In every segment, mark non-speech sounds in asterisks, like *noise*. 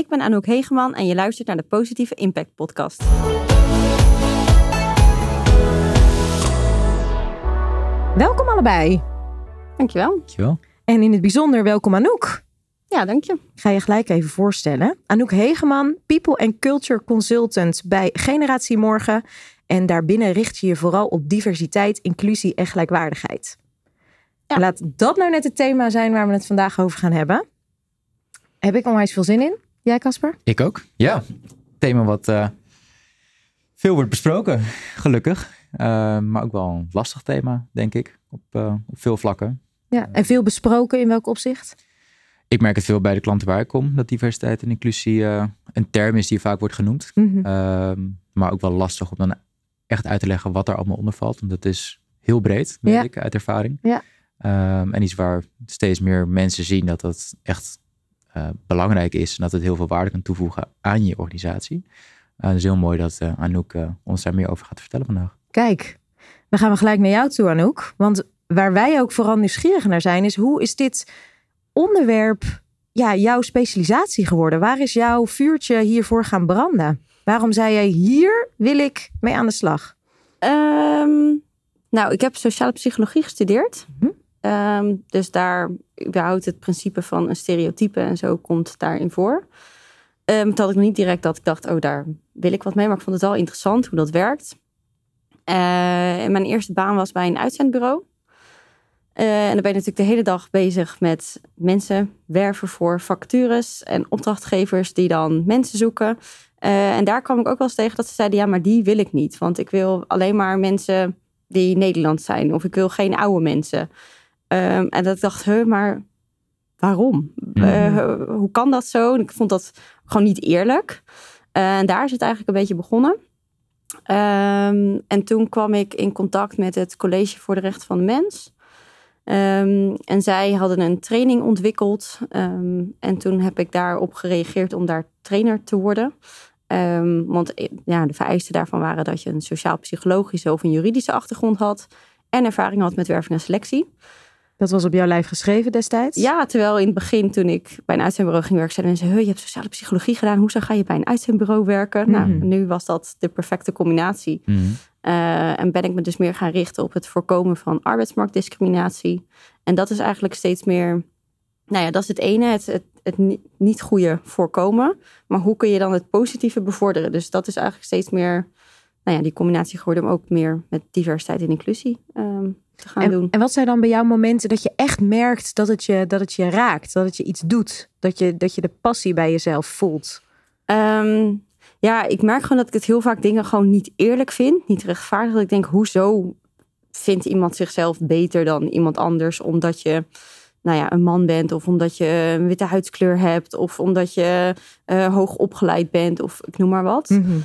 Ik ben Anouk Hegeman en je luistert naar de Positieve Impact Podcast. Welkom allebei. Dankjewel. Dankjewel. En in het bijzonder welkom Anouk. Ja, dank je. Ik ga je gelijk even voorstellen. Anouk Hegeman, People and Culture Consultant bij Generatie Morgen. En daarbinnen richt je je vooral op diversiteit, inclusie en gelijkwaardigheid. Laat dat nou net het thema zijn waar we het vandaag over gaan hebben. Heb ik onwijs veel zin in. Jij, Casper? Ik ook. Ja. Thema wat eh, veel wordt besproken, gelukkig. Eh, maar ook wel een lastig thema, denk ik, op, eh, op veel vlakken. Ja, en veel besproken in welk opzicht? Ik merk het veel bij de klanten waar ik kom, dat diversiteit en inclusie een term is die vaak wordt genoemd. Mhm. Ehm, maar ook wel lastig om dan echt uit te leggen wat er allemaal onder valt. Want dat is heel breed, weet ik, uit ervaring. Ja. Ehm, en iets waar steeds meer mensen zien dat dat echt eh, belangrijk is en dat het heel veel waarde kan toevoegen aan je organisatie. Eh, het is heel mooi dat eh, Anouk ons daar meer over gaat vertellen vandaag. Kijk, dan gaan we gelijk naar jou toe, Anouk. Want waar wij ook vooral nieuwsgierig naar zijn, is hoe is dit onderwerp ja, jouw specialisatie geworden? Waar is jouw vuurtje hiervoor gaan branden? Waarom zei jij hier wil ik mee aan de slag? Ehm, nou, ik heb sociale psychologie gestudeerd. Mhm. Ehm, dus daar überhaupt het principe van een stereotype en zo komt daarin voor. Um, had ik nog niet direct dat ik dacht, oh, daar wil ik wat mee. Maar ik vond het wel interessant hoe dat werkt. Uh, mijn eerste baan was bij een uitzendbureau. Eh, en dan ben je natuurlijk de hele dag bezig met mensen werven voor factures en opdrachtgevers die dan mensen zoeken. Eh, en daar kwam ik ook wel eens tegen dat ze zeiden: ja, maar die wil ik niet. Want ik wil alleen maar mensen die Nederland zijn. Of ik wil geen oude mensen. Ehm, en dat ik dacht, he, maar waarom? Mhm. Eh, eh, hoe kan dat zo? ik vond dat gewoon niet eerlijk. en daar is het eigenlijk een beetje begonnen. Ehm, en toen kwam ik in contact met het College voor de Rechten van de Mens. Ehm, en zij hadden een training ontwikkeld. en toen heb ik daarop gereageerd om daar trainer te worden. want eh, ja, de vereisten daarvan waren dat je een sociaal-psychologische of een juridische achtergrond had. En ervaring had met werving en selectie. Dat was op jouw lijf geschreven destijds? Ja, terwijl in het begin toen ik bij een uitzendbureau ging werken, zeiden mensen: je hebt sociale psychologie gedaan, zou ga je bij een uitzendbureau werken? Nou, mm-hmm. nu was dat de perfecte combinatie. Mm-hmm. Eh, en ben ik me dus meer gaan richten op het voorkomen van arbeidsmarktdiscriminatie. En dat is eigenlijk steeds meer, nou ja, dat is het ene, het, het, niet goede voorkomen. Maar hoe kun je dan het positieve bevorderen? Dus dat is eigenlijk steeds meer, nou ja, die combinatie geworden om ook meer met diversiteit en inclusie ehm, en, wat zijn dan bij jou momenten dat je echt merkt dat het je, dat het je raakt? Dat het je iets doet? Dat je, dat je de passie bij jezelf voelt? Ehm, ja, ik merk gewoon dat ik het heel vaak dingen gewoon niet eerlijk vind. Niet rechtvaardig. Dat ik denk, hoezo vindt iemand zichzelf beter dan iemand anders? Omdat je nou ja, een man bent, of omdat je een witte huidskleur hebt, of omdat je uh, hoog opgeleid bent, of ik noem maar wat. Mm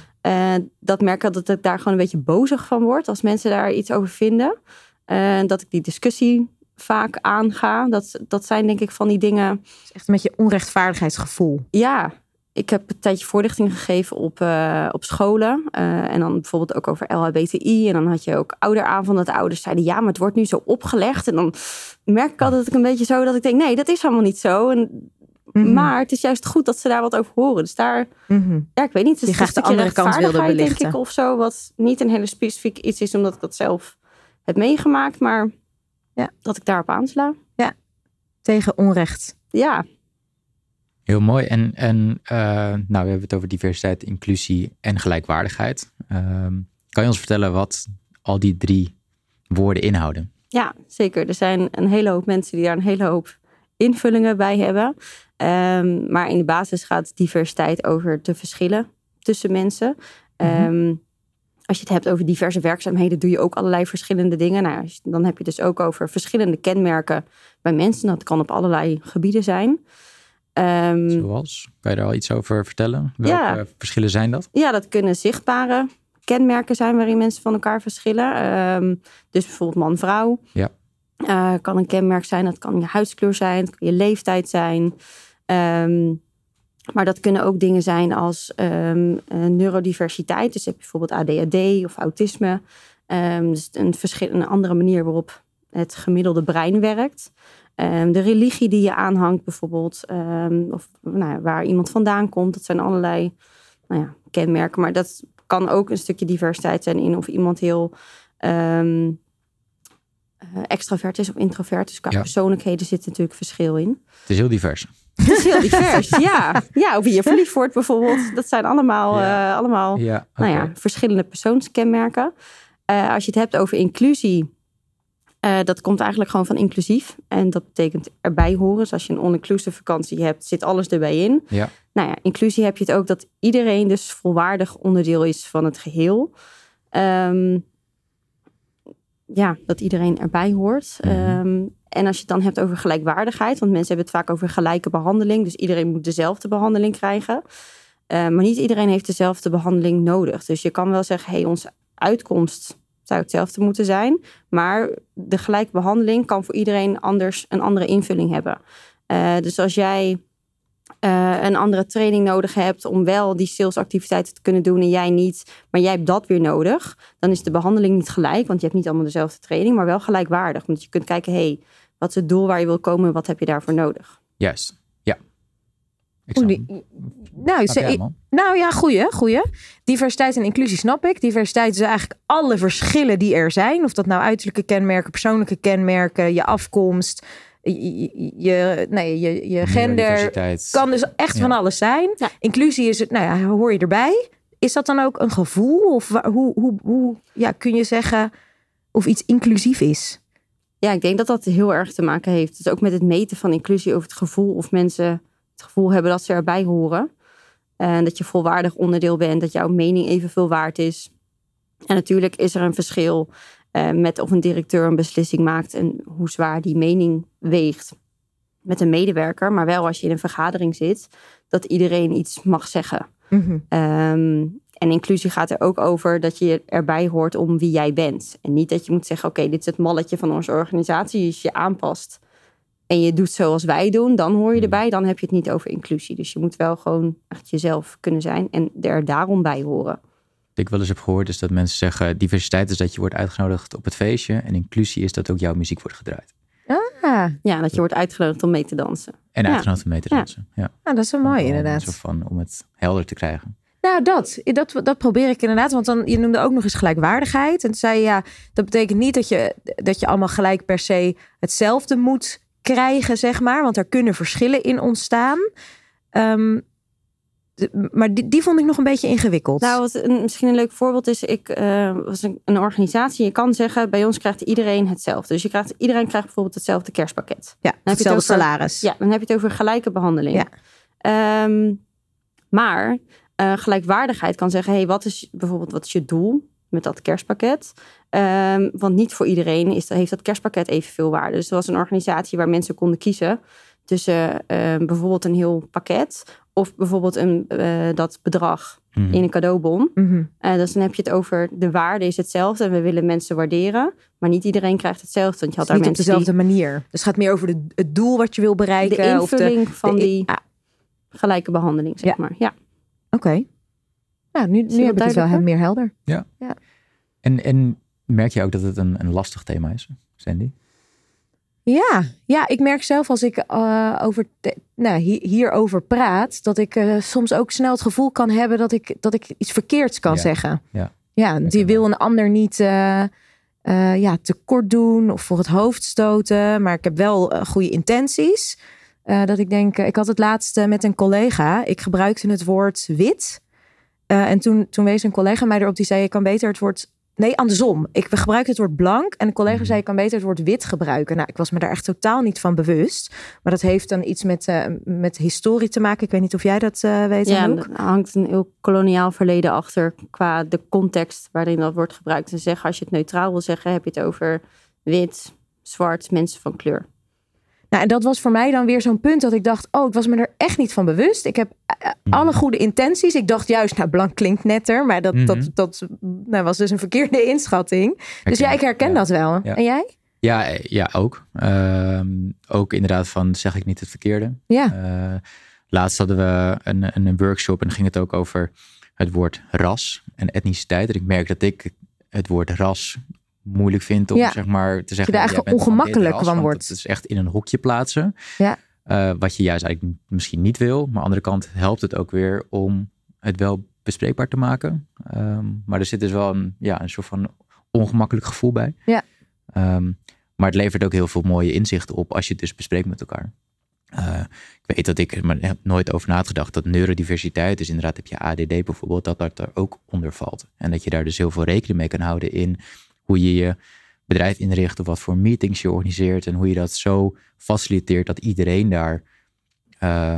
dat merk ik dat ik daar gewoon een beetje bozig van word als mensen daar iets over vinden. En dat ik die discussie vaak aanga. Dat, dat zijn denk ik van die dingen. Is echt een beetje onrechtvaardigheidsgevoel. Ja, ik heb een tijdje voorlichting gegeven op, eh, op scholen. Eh, en dan bijvoorbeeld ook over LHBTI. En dan had je ook van Dat de ouders zeiden, ja, maar het wordt nu zo opgelegd. En dan merk ik altijd een beetje zo dat ik denk, nee, dat is helemaal niet zo. En, mhm. Maar het is juist goed dat ze daar wat over horen. Dus daar, mhm. ja, ik weet niet. Het is dus de andere kant wilde belichten. Denk ik, of zo, wat niet een hele specifiek iets is, omdat ik dat zelf meegemaakt, maar ja. dat ik daarop aansla. Ja, tegen onrecht. Ja. Heel mooi. En, en uh, nou, we hebben het over diversiteit, inclusie en gelijkwaardigheid. Ehm, kan je ons vertellen wat al die drie woorden inhouden? Ja, zeker. Er zijn een hele hoop mensen die daar een hele hoop invullingen bij hebben. Ehm, maar in de basis gaat diversiteit over de verschillen tussen mensen. Mhm. Ehm, als je het hebt over diverse werkzaamheden, doe je ook allerlei verschillende dingen. Nou, dan heb je dus ook over verschillende kenmerken bij mensen. Dat kan op allerlei gebieden zijn. Ehm, Zoals? Kan je daar al iets over vertellen? Welke ja, verschillen zijn dat? Ja, dat kunnen zichtbare kenmerken zijn waarin mensen van elkaar verschillen. Ehm, dus bijvoorbeeld man-vrouw. Ja. Eh, kan een kenmerk zijn, dat kan je huidskleur zijn, kan je leeftijd zijn. Ehm, maar dat kunnen ook dingen zijn als ehm, eh, neurodiversiteit. Dus heb je bijvoorbeeld ADHD of autisme. Ehm, dus een, andere manier waarop het gemiddelde brein werkt. Ehm, de religie die je aanhangt bijvoorbeeld. of nou waar iemand vandaan komt. Dat zijn allerlei nou ja, kenmerken. Maar dat kan ook een stukje diversiteit zijn in of iemand heel eh, extravert is of introvert. Dus qua ja. persoonlijkheden zit natuurlijk verschil in. Het is heel divers. Het is heel divers, *laughs* ja. Ja, wie je verliefd wordt bijvoorbeeld. Dat zijn allemaal, eh, allemaal nou ja, verschillende persoonskenmerken. Eh, als je het hebt over inclusie, uh, dat komt eigenlijk gewoon van inclusief. En dat betekent erbij horen. Dus als je een on vakantie hebt, zit alles erbij in. Ja. Nou ja, inclusie heb je het ook dat iedereen dus volwaardig onderdeel is van het geheel. Ehm, ja, dat iedereen erbij hoort. Mhm. Ehm, en als je het dan hebt over gelijkwaardigheid, want mensen hebben het vaak over gelijke behandeling, dus iedereen moet dezelfde behandeling krijgen. Eh, maar niet iedereen heeft dezelfde behandeling nodig. Dus je kan wel zeggen, hé, hey, onze uitkomst zou hetzelfde moeten zijn. Maar de gelijke behandeling kan voor iedereen anders een andere invulling hebben. Eh, dus als jij eh, een andere training nodig hebt om wel die salesactiviteiten te kunnen doen en jij niet, maar jij hebt dat weer nodig, dan is de behandeling niet gelijk, want je hebt niet allemaal dezelfde training, maar wel gelijkwaardig. Want je kunt kijken, hé, hey, wat is het doel waar je wil komen? Wat heb je daarvoor nodig? Juist, ja. nou, nou ja, goeie, goeie. Diversiteit en inclusie snap ik. Diversiteit is eigenlijk alle verschillen die er zijn. Of dat nou uiterlijke kenmerken, persoonlijke kenmerken, je afkomst, je, nee, je, je gender. Kan dus echt van alles zijn. Inclusie is het, nou ja, hoor je erbij. Is dat dan ook een gevoel? Of hoe, hoe, hoe ja, kun je zeggen of iets inclusief is? Ja, ik denk dat dat heel erg te maken heeft. Dus ook met het meten van inclusie over het gevoel of mensen het gevoel hebben dat ze erbij horen. En dat je volwaardig onderdeel bent, dat jouw mening evenveel waard is. En natuurlijk is er een verschil eh, met of een directeur een beslissing maakt en hoe zwaar die mening weegt met een medewerker. Maar wel als je in een vergadering zit, dat iedereen iets mag zeggen. Mhm. Ehm, en inclusie gaat er ook over dat je erbij hoort om wie jij bent. En niet dat je moet zeggen: oké, dit is het malletje van onze organisatie. Dus je aanpast en je doet zoals wij doen, dan hoor je hmm. erbij. Dan heb je het niet over inclusie. Dus je moet wel gewoon echt jezelf kunnen zijn en er daarom bij horen. Wat ik wel eens heb gehoord is dat mensen zeggen: diversiteit is dat je wordt uitgenodigd op het feestje. En inclusie is dat ook jouw muziek wordt gedraaid. Ah. Ja, dat je wordt uitgenodigd om mee te dansen. En uitgenodigd om mee te dansen. Ja, Nou, dat is wel mooi, om, inderdaad. van, om het helder te krijgen. Nou, dat, dat, dat probeer ik inderdaad. Want dan, je noemde ook nog eens gelijkwaardigheid. En toen zei je, ja, dat betekent niet dat je, dat je allemaal gelijk per se hetzelfde moet krijgen, zeg maar. Want er kunnen verschillen in ontstaan. Ehm, maar die, die, vond ik nog een beetje ingewikkeld. Nou, misschien een leuk voorbeeld is, ik eh, was een, een, organisatie. Je kan zeggen, bij ons krijgt iedereen hetzelfde. Dus je krijgt, iedereen krijgt bijvoorbeeld hetzelfde kerstpakket. Ja, dan hetzelfde salaris. Ja, dan heb je het over gelijke behandeling. Ja. Ehm, maar eh, gelijkwaardigheid kan zeggen: hey, wat is bijvoorbeeld wat is je doel met dat kerstpakket? Ehm, want niet voor iedereen is, heeft dat kerstpakket evenveel waarde. Dus er was een organisatie waar mensen konden kiezen tussen ehm, bijvoorbeeld een heel pakket of bijvoorbeeld een, eh, dat bedrag mhm. in een cadeaubon. Mhm. Eh, dus dan heb je het over de waarde is hetzelfde en we willen mensen waarderen, maar niet iedereen krijgt hetzelfde. Want je had dus daar niet mensen op dezelfde manier. Dus het gaat meer over de, het doel wat je wil bereiken. De invulling of de, van de, die gelijke behandeling, zeg ja. maar. Ja. Oké. Nou, nu, nu heb ik het wel meer helder. Ja. ja. En, en merk je ook dat het een, een lastig thema is, Sandy? Ja, ja, ik merk zelf als ik eh, over nou, hier hierover praat, dat ik eh, soms ook snel het gevoel kan hebben dat ik, dat ik iets verkeerds kan zeggen. Ja, ja die wil een ander niet uh, ja, tekort doen of voor het hoofd stoten, maar ik heb wel goede intenties. Eh, dat ik denk, eh, ik had het laatste eh, met een collega. Ik gebruikte het woord wit. en toen, toen wees een collega mij erop die zei: Je kan beter het woord. Nee, andersom. Ik gebruik het woord blank. En een collega mhm. zei: Je kan beter het woord wit gebruiken. Nou, ik was me daar echt totaal niet van bewust. Maar dat heeft dan iets met, met historie te maken. Ik weet niet of jij dat weet. Ja, er hangt een heel koloniaal verleden achter. qua de context waarin dat wordt gebruikt. En zeg Als je het neutraal wil zeggen, heb je het over wit, zwart, mensen van kleur. Nou, en dat was voor mij dan weer zo'n punt dat ik dacht: oh, ik was me er echt niet van bewust. Ik heb eh, eh, hmm. alle goede intenties. Ik dacht juist, nou, blank klinkt netter, maar dat, dat, hmm. dat nou, was dus een verkeerde *laughs* inschatting. dus jij ja, ik herken dat wel. En jij? Ja, eh, ja ook. Ehm, ook inderdaad van zeg ik niet het verkeerde. Ja. laatst hadden we een, een, workshop en ging het ook over het woord ras en etniciteit. En ik merk dat ik het woord ras moeilijk vindt om zeg maar te zeggen. Je eigenlijk ongemakkelijk van, wordt. Het is echt in een hokje plaatsen. Ja. Eh, wat je juist eigenlijk misschien niet wil. Maar aan de andere kant helpt het ook weer om het wel bespreekbaar te maken. Ehm, maar er zit dus wel een, ja, een soort van ongemakkelijk gevoel bij. Ja. Ehm, maar het levert ook heel veel mooie inzichten op als je het dus bespreekt met elkaar. Eh, ik weet dat ik er nooit over nagedacht dat neurodiversiteit, dus inderdaad heb je ADD bijvoorbeeld, dat dat er ook onder valt. En dat je daar dus heel veel rekening mee kan houden in hoe je je bedrijf inricht of wat voor meetings je organiseert en hoe je dat zo faciliteert dat iedereen daar eh,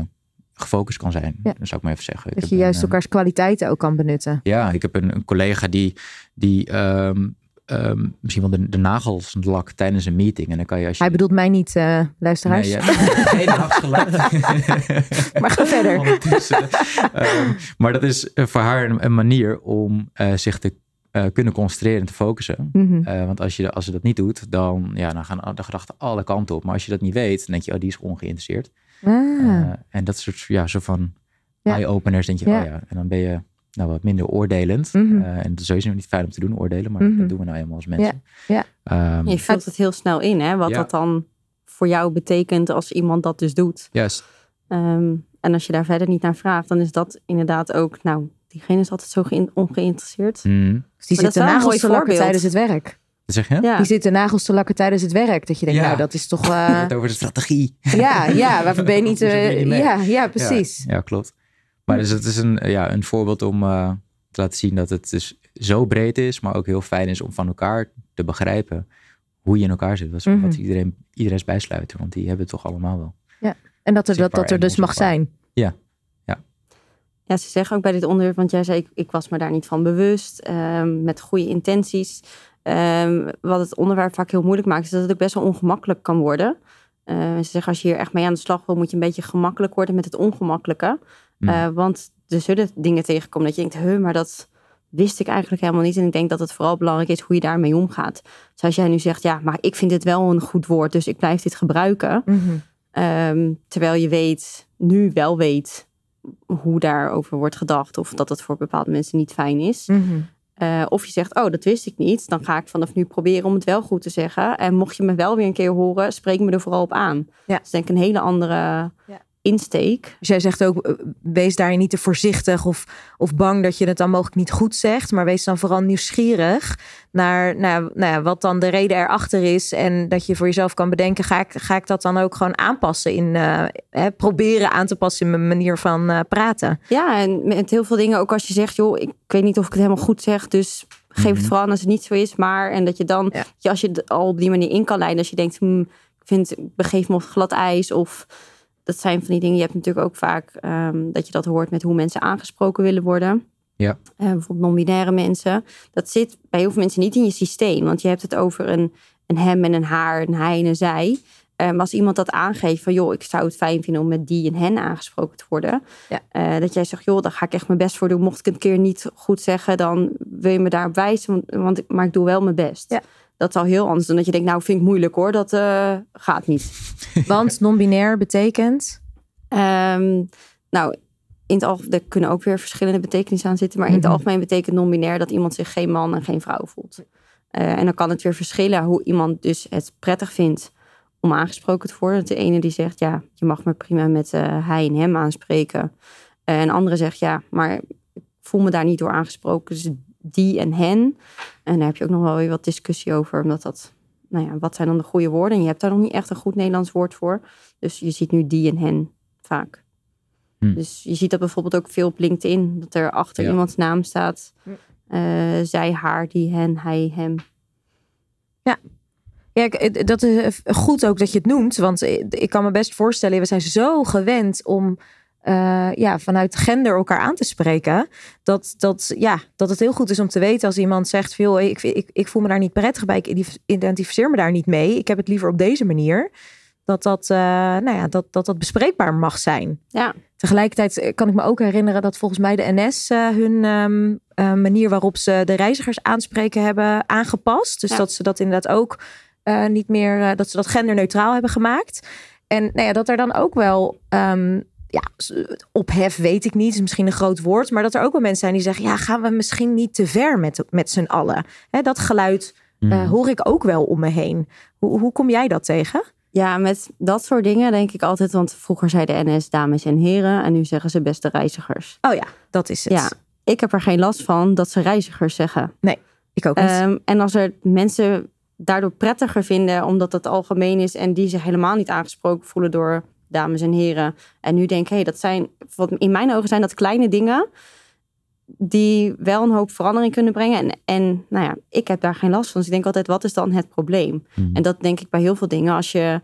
gefocust kan zijn. Dat zou ik maar even zeggen. Dat je juist eh, elkaars kwaliteiten ook kan benutten. Ja, ik heb een, een collega die, die ehm, ehm, misschien wel de, de, nagels lak tijdens een meeting. En dan kan je als je... Hij bedoelt mij niet, uh, luisteraars. Nee, ja, maar ga verder. Ehm, maar dat is voor haar een, manier om zich te eh, kunnen concentreren en te focussen. Mhm. Eh, want als je, als je dat niet doet, dan, ja, dan gaan de gedachten alle kanten op. Maar als je dat niet weet, dan denk je, oh, die is ongeïnteresseerd. Ah. Eh, en dat soort, ja, zo van eye-openers, denk je, ja. oh ja. En dan ben je nou, wat minder oordelend. Mhm. en dat is sowieso niet fijn om te doen, oordelen. Maar mhm. dat doen we nou helemaal als mensen. Ja. Ehm, je vult het heel snel in, hè? Wat dat dan voor jou betekent als iemand dat dus doet. Juist. Yes. Ehm, en als je daar verder niet naar vraagt, dan is dat inderdaad ook, nou, diegene is altijd zo ongeïnteresseerd. Mm. Dus die zit de nagels te lakken tijdens het werk. Zeg je? Die zit de nagels te lakken tijdens het werk. Dat je denkt, nou, dat is toch... Uh... *laughs* over de strategie. Ja, ja ben je niet... Uh... *laughs* ja, ja, precies. Ja, klopt. Maar dus het is een, ja, een voorbeeld om eh, te laten zien dat het dus zo breed is, maar ook heel fijn is om van elkaar te begrijpen hoe je in elkaar zit. Dat mhm. wat iedereen, iedereen is bijsluiten, want die hebben het toch allemaal wel. Ja, en dat er, dat, dat er dus mag zijn. Ja, ja, ze zeggen ook bij dit onderwerp, want jij zei, ik, ik was me daar niet van bewust, ehm, met goede intenties. Ehm, wat het onderwerp vaak heel moeilijk maakt, is dat het ook best wel ongemakkelijk kan worden. Ehm, ze zeggen, als je hier echt mee aan de slag wil, moet je een beetje gemakkelijk worden met het ongemakkelijke. Hmm. Eh, want er zullen dingen tegenkomen dat je denkt, huh, maar dat wist ik eigenlijk helemaal niet. En ik denk dat het vooral belangrijk is hoe je daarmee omgaat. zoals jij nu zegt, ja, maar ik vind dit wel een goed woord, dus ik blijf dit gebruiken. Mhm. terwijl je weet, nu wel weet hoe daarover wordt gedacht of dat het voor bepaalde mensen niet fijn is. Mhm. Eh, of je zegt, oh, dat wist ik niet. Dan ga ik vanaf nu proberen om het wel goed te zeggen. En mocht je me wel weer een keer horen, spreek me er vooral op aan. Dat is denk ik een hele andere ja insteek. Zij dus zegt ook, eh, wees daarin niet te voorzichtig of, of bang dat je het dan mogelijk niet goed zegt. Maar wees dan vooral nieuwsgierig naar, naar nou, nou wat dan de reden erachter is. En dat je voor jezelf kan bedenken, ga ik, ga ik dat dan ook gewoon aanpassen? In, eh, hè, proberen aan te passen in mijn manier van eh, praten. Ja, en met heel veel dingen ook als je zegt, joh, ik, weet niet of ik het helemaal goed zeg, dus geef het mhm. vooral als het niet zo is. Maar en dat je dan, als je het al op die manier in kan leiden, als je denkt, hmm, ik, vind, begeef me op glad ijs of dat zijn van die dingen. Je hebt natuurlijk ook vaak ehm, dat je dat hoort met hoe mensen aangesproken willen worden. Ja. Uh, bijvoorbeeld non-binaire mensen. Dat zit bij heel veel mensen niet in je systeem. Want je hebt het over een, een hem en een haar, een hij en een zij. Eh, maar als iemand dat aangeeft van joh, ik zou het fijn vinden om met die en hen aangesproken te worden. Ja. Eh, dat jij zegt, joh, daar ga ik echt mijn best voor doen. Mocht ik het een keer niet goed zeggen, dan wil je me daarop wijzen. Want, want maar ik doe wel mijn best. Ja dat is al heel anders dan dat je denkt, nou vind ik moeilijk hoor, dat eh, gaat niet. *laughs* Want non-binair betekent? Um, nou, in het algemeen, er kunnen ook weer verschillende betekenissen aan zitten, maar in het mhm. algemeen betekent non-binair dat iemand zich geen man en geen vrouw voelt. Eh, en dan kan het weer verschillen hoe iemand dus het prettig vindt om aangesproken te worden. De ene die zegt, ja, je mag me prima met eh, hij en hem aanspreken. en andere zegt, ja, maar ik voel me daar niet door aangesproken. Dus die en hen. En daar heb je ook nog wel weer wat discussie over, omdat dat, nou ja, wat zijn dan de goede woorden? je hebt daar nog niet echt een goed Nederlands woord voor. Dus je ziet nu die en hen vaak. Hm. Dus je ziet dat bijvoorbeeld ook veel op LinkedIn, dat er achter iemands naam staat. Eh, zij, haar, die, hen, hij, hem. Ja. Ja, dat is eh, goed ook dat je het noemt. Want eh, ik kan me best voorstellen, we zijn zo gewend om eh, ja, vanuit gender elkaar aan te spreken. Dat, dat, ja, dat het heel goed is om te weten als iemand zegt: van, ik, ik, ik voel me daar niet prettig bij, ik identificeer me daar niet mee, ik heb het liever op deze manier. Dat dat, eh, nou ja, dat, dat, dat bespreekbaar mag zijn. Ja. Tegelijkertijd eh, kan ik me ook herinneren dat volgens mij de NS hun ehm, manier waarop ze de reizigers aanspreken hebben aangepast. Dus dat ze dat inderdaad ook niet meer, dat ze dat genderneutraal hebben gemaakt. En nou ja, dat er dan ook wel ehm, ja, eh, ophef weet ik niet, is misschien een groot woord. Maar dat er ook wel mensen zijn die zeggen: ja, gaan we misschien niet te ver met, met z'n allen? dat geluid eh, mhm. hoor ik ook wel om me heen. Hoe, hoe kom jij dat tegen? Ja, met dat soort dingen denk ik altijd. Want vroeger zei de NS dames en heren. En nu zeggen ze beste reizigers. Oh ja, dat is het. Ja, ik heb er geen last van dat ze reizigers zeggen. Nee, ik ook niet. Ehm, en als er mensen daardoor prettiger vinden, omdat het algemeen is en die zich helemaal niet aangesproken voelen door dames en heren. En nu denk ik, hey, dat zijn, in mijn ogen zijn dat kleine dingen die wel een hoop verandering kunnen brengen. En, en nou ja, ik heb daar geen last van. Dus ik denk altijd, wat is dan het probleem? Hmm. En dat denk ik bij heel veel dingen. Als je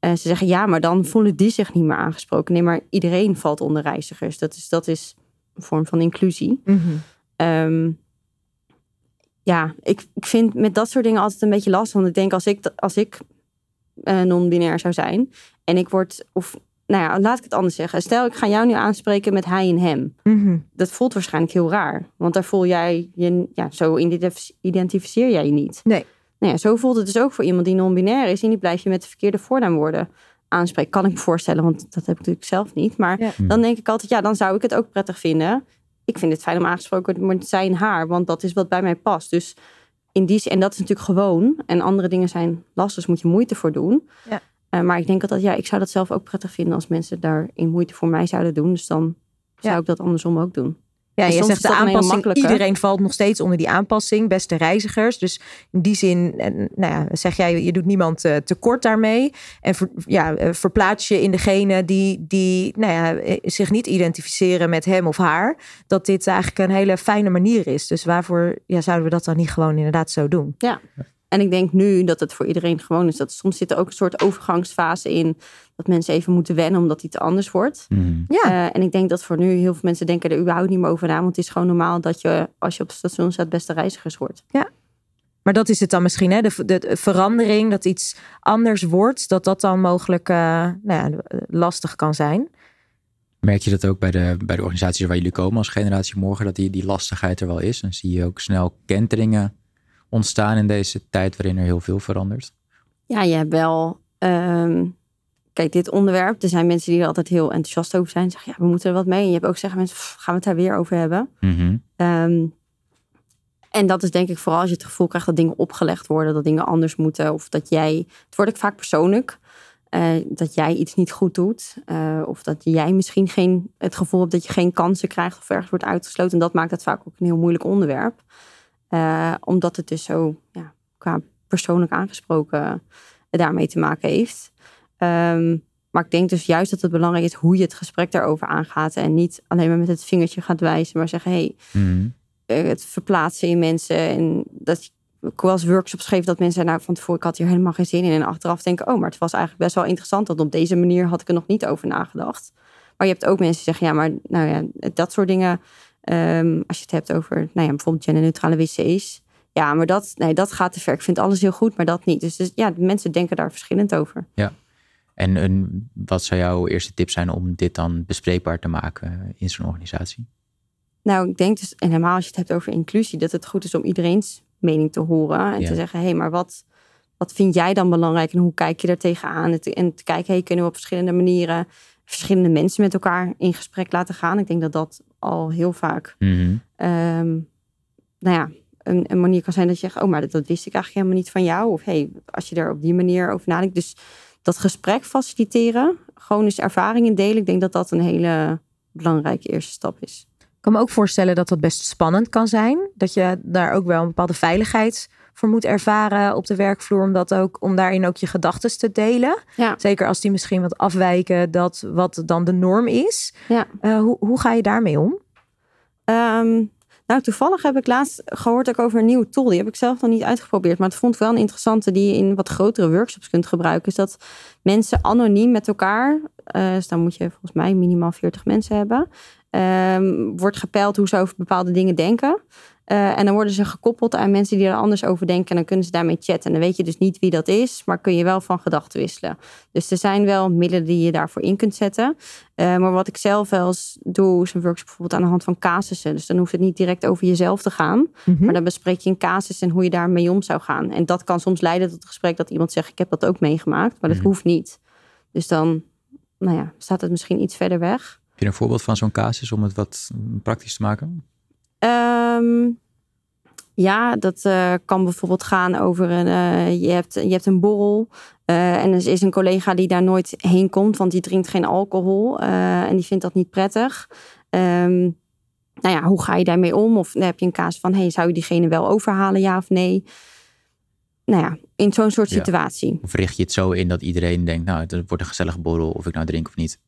uh, ze zeggen, ja, maar dan voelen die zich niet meer aangesproken. Nee, maar iedereen valt onder reizigers. Dat is, dat is een vorm van inclusie. Mhm. Ehm, ja, ik, ik vind met dat soort dingen altijd een beetje last. Want ik denk, als ik, als ik eh, non-binair zou zijn en ik word, of nou ja, laat ik het anders zeggen. Stel, ik ga jou nu aanspreken met hij en hem. Mhm. Dat voelt waarschijnlijk heel raar. Want daar voel jij je, ja, zo identificeer jij je niet. Nee. Nou ja, zo voelt het dus ook voor iemand die non-binair is en die blijf je met de verkeerde voornaamwoorden aanspreken. Kan ik me voorstellen, want dat heb ik natuurlijk zelf niet. Maar hmm. dan denk ik altijd, ja, dan zou ik het ook prettig vinden. Ik vind het fijn om aangesproken te worden met zijn haar, want dat is wat bij mij past. Dus in die en dat is natuurlijk gewoon. En andere dingen zijn lastig, dus moet je moeite voor doen. Ja. Eh, maar ik denk dat, ja, ik zou dat zelf ook prettig vinden als mensen daarin moeite voor mij zouden doen. Dus dan zou ik dat andersom ook doen. Ja, dus je zegt de aanpassing. Iedereen valt nog steeds onder die aanpassing, beste reizigers. Dus in die zin, nou ja, zeg jij, je doet niemand eh, tekort daarmee. En ja, eh, verplaats je in degene die, die nou ja, zich niet identificeren met hem of haar. Dat dit eigenlijk een hele fijne manier is. Dus waarvoor ja, zouden we dat dan niet gewoon inderdaad zo doen? Ja. En ik denk nu dat het voor iedereen gewoon is dat soms zit er ook een soort overgangsfase in. Dat mensen even moeten wennen omdat iets anders wordt. Mhm. Ja. Eh, en ik denk dat voor nu heel veel mensen denken er überhaupt niet meer over na. Want het is gewoon normaal dat je als je op het station staat beste reizigers wordt. Ja. Maar dat is het dan misschien, hè? De, de verandering, dat iets anders wordt, dat dat dan mogelijk eh, nou ja, lastig kan zijn. Merk je dat ook bij de, bij de organisaties waar jullie komen als Generatie Morgen, dat die, die lastigheid er wel is? En zie je ook snel kenteringen ontstaan in deze tijd waarin er heel veel verandert? Ja, je hebt wel. Ehm, kijk, dit onderwerp, er zijn mensen die er altijd heel enthousiast over zijn. Zeggen, ja, we moeten er wat mee. En je hebt ook zeggen, mensen, gaan we het daar weer over hebben? Mhm. Ehm, en dat is denk ik vooral als je het gevoel krijgt dat dingen opgelegd worden, dat dingen anders moeten. Of dat jij, het wordt ook vaak persoonlijk, eh, dat jij iets niet goed doet. Eh, of dat jij misschien geen, het gevoel hebt dat je geen kansen krijgt of ergens wordt uitgesloten. En dat maakt het vaak ook een heel moeilijk onderwerp. Eh, omdat het dus zo ja, qua persoonlijk aangesproken eh, daarmee te maken heeft. Ehm, maar ik denk dus juist dat het belangrijk is hoe je het gesprek daarover aangaat. En niet alleen maar met het vingertje gaat wijzen, maar zeggen: hey, mhm. eh, het verplaatsen in mensen. En dat ik wel eens workshops geef dat mensen nou van tevoren, ik had hier helemaal geen zin in. En achteraf denken: oh, maar het was eigenlijk best wel interessant. want op deze manier had ik er nog niet over nagedacht. Maar je hebt ook mensen die zeggen: ja, maar nou ja, dat soort dingen Ehm, als je het hebt over nou ja, bijvoorbeeld genderneutrale wc's. Ja, maar dat, nee, dat gaat te ver. Ik vind alles heel goed, maar dat niet. Dus, dus ja, mensen denken daar verschillend over. Ja. En een, wat zou jouw eerste tip zijn om dit dan bespreekbaar te maken in zo'n organisatie? Nou, ik denk dus, en helemaal als je het hebt over inclusie, dat het goed is om iedereen's mening te horen. En te zeggen, hé, hey, maar wat, wat vind jij dan belangrijk en hoe kijk je daar tegenaan? En te kijken, hey, kunnen we op verschillende manieren verschillende mensen met elkaar in gesprek laten gaan. Ik denk dat dat al heel vaak mhm. ehm, nou ja, een, een, manier kan zijn dat je zegt, oh, maar dat, dat, wist ik eigenlijk helemaal niet van jou. Of hey, als je daar op die manier over nadenkt. Dus dat gesprek faciliteren, gewoon eens ervaringen delen. Ik denk dat dat een hele belangrijke eerste stap is. Ik kan me ook voorstellen dat dat best spannend kan zijn. Dat je daar ook wel een bepaalde veiligheid voor moet ervaren op de werkvloer. Om, dat ook, om daarin ook je gedachten te delen. Zeker als die misschien wat afwijken dat wat dan de norm is. Ja. Eh, hoe, hoe ga je daarmee om? Ehm, nou, toevallig heb ik laatst gehoord ook over een nieuwe tool. Die heb ik zelf nog niet uitgeprobeerd. Maar het vond wel een interessante die je in wat grotere workshops kunt gebruiken. Is dat mensen anoniem met elkaar. Eh, dus dan moet je volgens mij minimaal 40 mensen hebben. Ehm, wordt gepeild hoe ze over bepaalde dingen denken. Eh, en dan worden ze gekoppeld aan mensen die er anders over denken. En dan kunnen ze daarmee chatten. En dan weet je dus niet wie dat is, maar kun je wel van gedachten wisselen. Dus er zijn wel middelen die je daarvoor in kunt zetten. Eh, maar wat ik zelf wel eens doe, is een workshop bijvoorbeeld aan de hand van casussen. Dus dan hoeft het niet direct over jezelf te gaan. Mhm. Maar dan bespreek je een casus en hoe je daarmee om zou gaan. En dat kan soms leiden tot het gesprek dat iemand zegt: Ik heb dat ook meegemaakt, maar dat mhm. hoeft niet. Dus dan nou ja, staat het misschien iets verder weg. Heb je een voorbeeld van zo'n casus om het wat praktisch te maken? Ehm, ja, dat eh, kan bijvoorbeeld gaan over een, eh, je, hebt, je hebt een borrel. Eh, en er is een collega die daar nooit heen komt, want die drinkt geen alcohol. en die vindt dat niet prettig. Ehm, nou ja, hoe ga je daarmee om? Of heb je een kaas van, hey, zou je diegene wel overhalen, ja of nee? Nou ja, in zo'n soort situatie. Of richt je het zo in dat iedereen denkt, nou, het wordt een gezellige borrel, of ik nou drink of niet.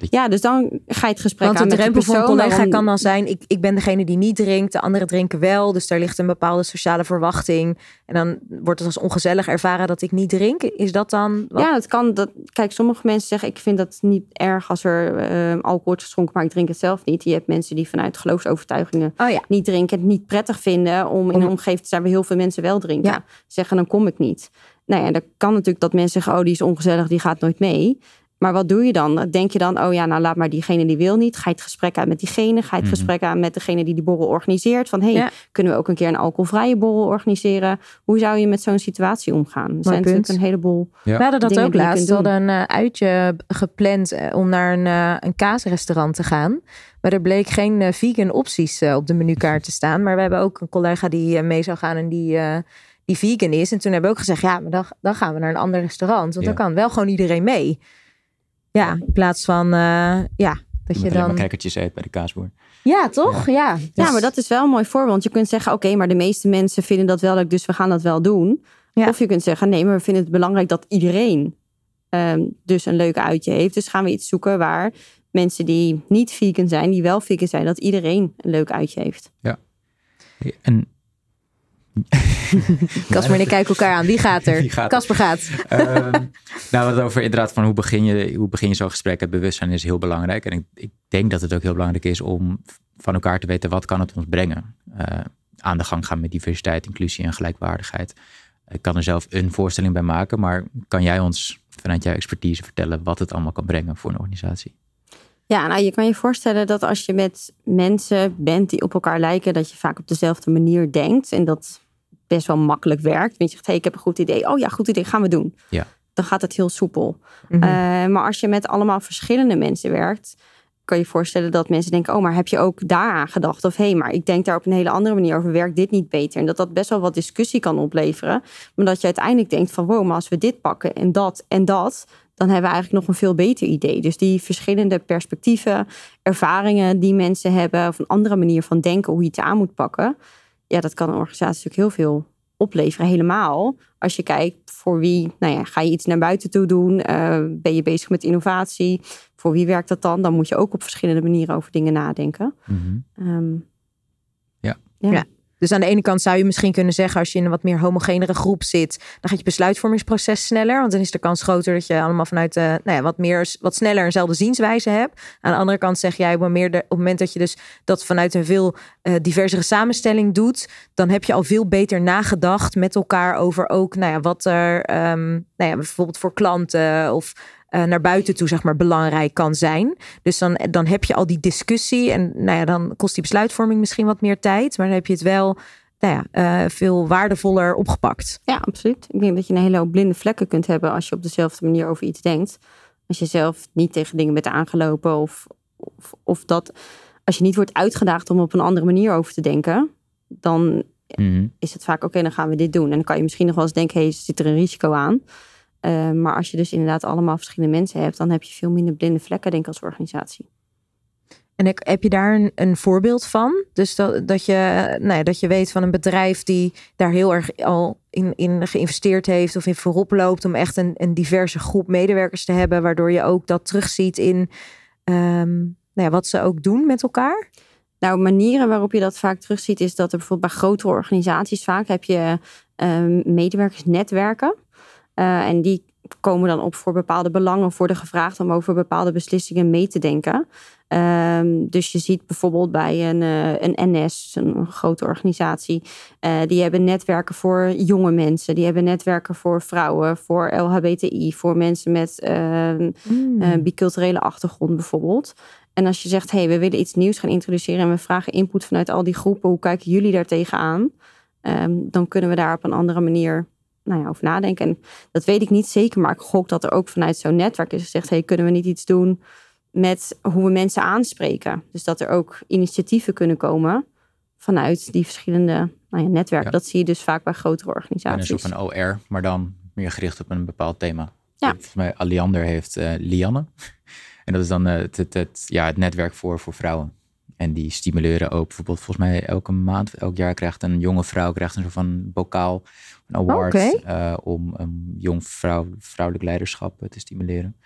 Ja, dus dan ga je het gesprek Want aan de drempel voor een collega kan dan zijn... Ik, ik ben degene die niet drinkt, de anderen drinken wel. Dus daar ligt een bepaalde sociale verwachting. En dan wordt het als ongezellig ervaren dat ik niet drink. Is dat dan... Ja, het kan. Dat, kijk, sommige mensen zeggen... ik vind dat niet erg als er ehm, alcohol wordt geschonken... maar ik drink het zelf niet. Je hebt mensen die vanuit geloofsovertuigingen oh niet drinken... het niet prettig vinden om, in een omgeving te zijn... waar heel veel mensen wel drinken. Zeggen, dan kom ik niet. Nou ja, dan kan natuurlijk dat mensen zeggen: Oh, die is ongezellig, die gaat nooit mee. Maar wat doe je dan? Denk je dan, oh ja, nou laat maar diegene die wil niet. Ga je het gesprek aan met diegene? Ga je het mhm. gesprek aan met degene die die borrel organiseert? Van, hé, hey, kunnen we ook een keer een alcoholvrije borrel organiseren? Hoe zou je met zo'n situatie omgaan? Er zijn natuurlijk een heleboel We hadden dat ook laatst. We hadden een eh, uitje gepland eh, om naar een, eh, een kaasrestaurant te gaan. Maar er bleek geen vegan opties op de menukaart te staan. Maar we hebben ook een collega die mee zou gaan en die... die vegan is. En toen hebben we ook gezegd, ja, maar dan, dan gaan we naar een ander restaurant. Want dan kan wel gewoon iedereen mee. Ja, in plaats van uh, ja, dat je dan. kijkertjes eet bij de kaasboer. Ja, toch? Ja. Ja. Dus- maar dat is wel een mooi voorbeeld. Want je kunt zeggen: oké, maar de meeste mensen vinden dat wel leuk, dus we gaan dat wel doen. Of je kunt zeggen: nee, maar we vinden het belangrijk dat iedereen ehm, dus een leuk uitje heeft. Dus gaan we iets zoeken waar mensen die niet vegan zijn, die wel vegan zijn, dat iedereen een leuk uitje heeft. Ja. En Casper *laughs* en ik kijken elkaar aan. Wie gaat er? Casper gaat. Ehm, *laughs* nou, wat over inderdaad van hoe begin je, hoe begin je zo'n gesprek. Het bewustzijn is heel belangrijk. En ik, ik, denk dat het ook heel belangrijk is om van elkaar te weten wat kan het ons brengen. Uh, aan de gang gaan met diversiteit, inclusie en gelijkwaardigheid. Ik kan er zelf een voorstelling bij maken, maar kan jij ons vanuit jouw expertise vertellen wat het allemaal kan brengen voor een organisatie? Ja, nou, je kan je voorstellen dat als je met mensen bent die op elkaar lijken, dat je vaak op dezelfde manier denkt. En dat best wel makkelijk werkt. Want je zegt, hey, ik heb een goed idee. Oh ja, goed idee, gaan we doen. Ja. Dan gaat het heel soepel. Mhm. Eh, maar als je met allemaal verschillende mensen werkt, kan je voorstellen dat mensen denken, oh, maar heb je ook daaraan gedacht? Of hé, hey, maar ik denk daar op een hele andere manier over. Werkt dit niet beter? En dat dat best wel wat discussie kan opleveren. Maar dat je uiteindelijk denkt van, wow, maar als we dit pakken en dat en dat, dan hebben we eigenlijk nog een veel beter idee. Dus die verschillende perspectieven, ervaringen die mensen hebben, of een andere manier van denken hoe je het aan moet pakken, ja, dat kan een organisatie natuurlijk heel veel opleveren. Helemaal als je kijkt voor wie, nou ja, ga je iets naar buiten toe doen? Eh, ben je bezig met innovatie? Voor wie werkt dat dan? Dan moet je ook op verschillende manieren over dingen nadenken. Mhm. Ehm, ja. ja. Dus aan de ene kant zou je misschien kunnen zeggen, als je in een wat meer homogenere groep zit, dan gaat je besluitvormingsproces sneller. Want dan is de kans groter dat je allemaal vanuit eh, nou ja, wat, meer, wat sneller eenzelfde zienswijze hebt. Aan de andere kant zeg jij, op, meer op het moment dat je dus dat vanuit een veel eh, diversere samenstelling doet, dan heb je al veel beter nagedacht met elkaar over ook nou ja, wat er ehm, nou ja, bijvoorbeeld voor klanten of eh, naar buiten toe zeg maar, belangrijk kan zijn. Dus dan, dan heb je al die discussie en nou ja, dan kost die besluitvorming misschien wat meer tijd, maar dan heb je het wel nou ja, eh, veel waardevoller opgepakt. Ja, absoluut. Ik denk dat je een hele hoop blinde vlekken kunt hebben als je op dezelfde manier over iets denkt. Als je zelf niet tegen dingen bent aangelopen of, of, of dat als je niet wordt uitgedaagd om op een andere manier over te denken, dan mhm. is het vaak oké, dan gaan we dit doen. En dan kan je misschien nog wel eens denken, hey, zit er een risico aan? Ehm, maar als je dus inderdaad allemaal verschillende mensen hebt, dan heb je veel minder blinde vlekken, denk ik, als organisatie. En heb je daar een, een voorbeeld van? Dus dat, dat, je, nou ja, dat je weet van een bedrijf die daar heel erg al in, in geïnvesteerd heeft of in voorop loopt om echt een, een diverse groep medewerkers te hebben, waardoor je ook dat terugziet in ehm, nou ja, wat ze ook doen met elkaar? Nou, manieren waarop je dat vaak terugziet is dat er bijvoorbeeld bij grotere organisaties vaak heb je um, medewerkersnetwerken. Eh, en die komen dan op voor bepaalde belangen, worden gevraagd om over bepaalde beslissingen mee te denken. Ehm, dus je ziet bijvoorbeeld bij een, eh, een NS, een grote organisatie, eh, die hebben netwerken voor jonge mensen, die hebben netwerken voor vrouwen, voor LHBTI, voor mensen met uh, biculturele achtergrond bijvoorbeeld. En als je zegt, hé, hey, we willen iets nieuws gaan introduceren en we vragen input vanuit al die groepen, hoe kijken jullie daar tegenaan? Ehm, dan kunnen we daar op een andere manier nou ja, over nadenken. En dat weet ik niet zeker, maar ik gok dat er ook vanuit zo'n netwerk is gezegd: hey, kunnen we niet iets doen met hoe we mensen aanspreken? Dus dat er ook initiatieven kunnen komen vanuit die verschillende nou ja, netwerken. Dat zie je dus vaak bij grotere dus organisaties. En een soort van OR, maar dan meer gericht op een bepaald thema. Ja. Volgens mij Alliander heeft uh, Lianne. *laughs* En dat is dan eh, het, het, het, ja, het netwerk voor, voor vrouwen. En die stimuleren ook bijvoorbeeld, volgens mij elke maand, elk jaar krijgt een jonge vrouw krijgt een soort van bokaal een award eh, om een jong vrouwelijk leiderschap eh, te stimuleren.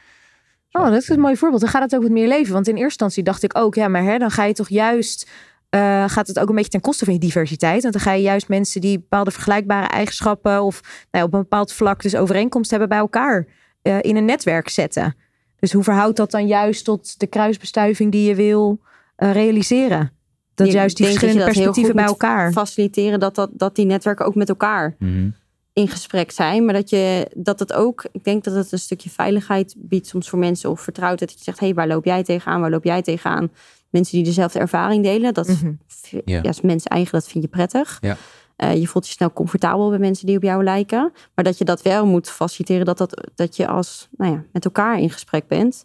oh, dat is een mooi voorbeeld. Dan gaat het ook wat meer leven. Want in eerste instantie dacht ik ook, ja, maar hè, dan ga je toch juist eh, gaat het ook een beetje ten koste van je diversiteit. Want dan ga je juist mensen die bepaalde vergelijkbare eigenschappen of nou op een bepaald vlak dus overeenkomst hebben bij elkaar in een netwerk zetten. Dus hoe verhoudt dat dan juist tot de kruisbestuiving die je wil uh, realiseren? dat juist die verschillende perspectieven bij elkaar. Faciliteren dat, dat, dat die netwerken ook met elkaar mhm. in gesprek zijn. Maar dat, je, dat het ook, ik denk dat het een stukje veiligheid biedt soms voor mensen of vertrouwdheid. Dat je zegt, hé, hey, waar loop jij tegenaan? Waar loop jij tegenaan? Mensen die dezelfde ervaring delen, dat mm ja. als mensen eigen, dat vind je prettig. Ja. Eh, je voelt je snel comfortabel bij mensen die op jou lijken. Maar dat je dat wel moet faciliteren, dat, dat, dat je als, nou ja, met elkaar in gesprek bent.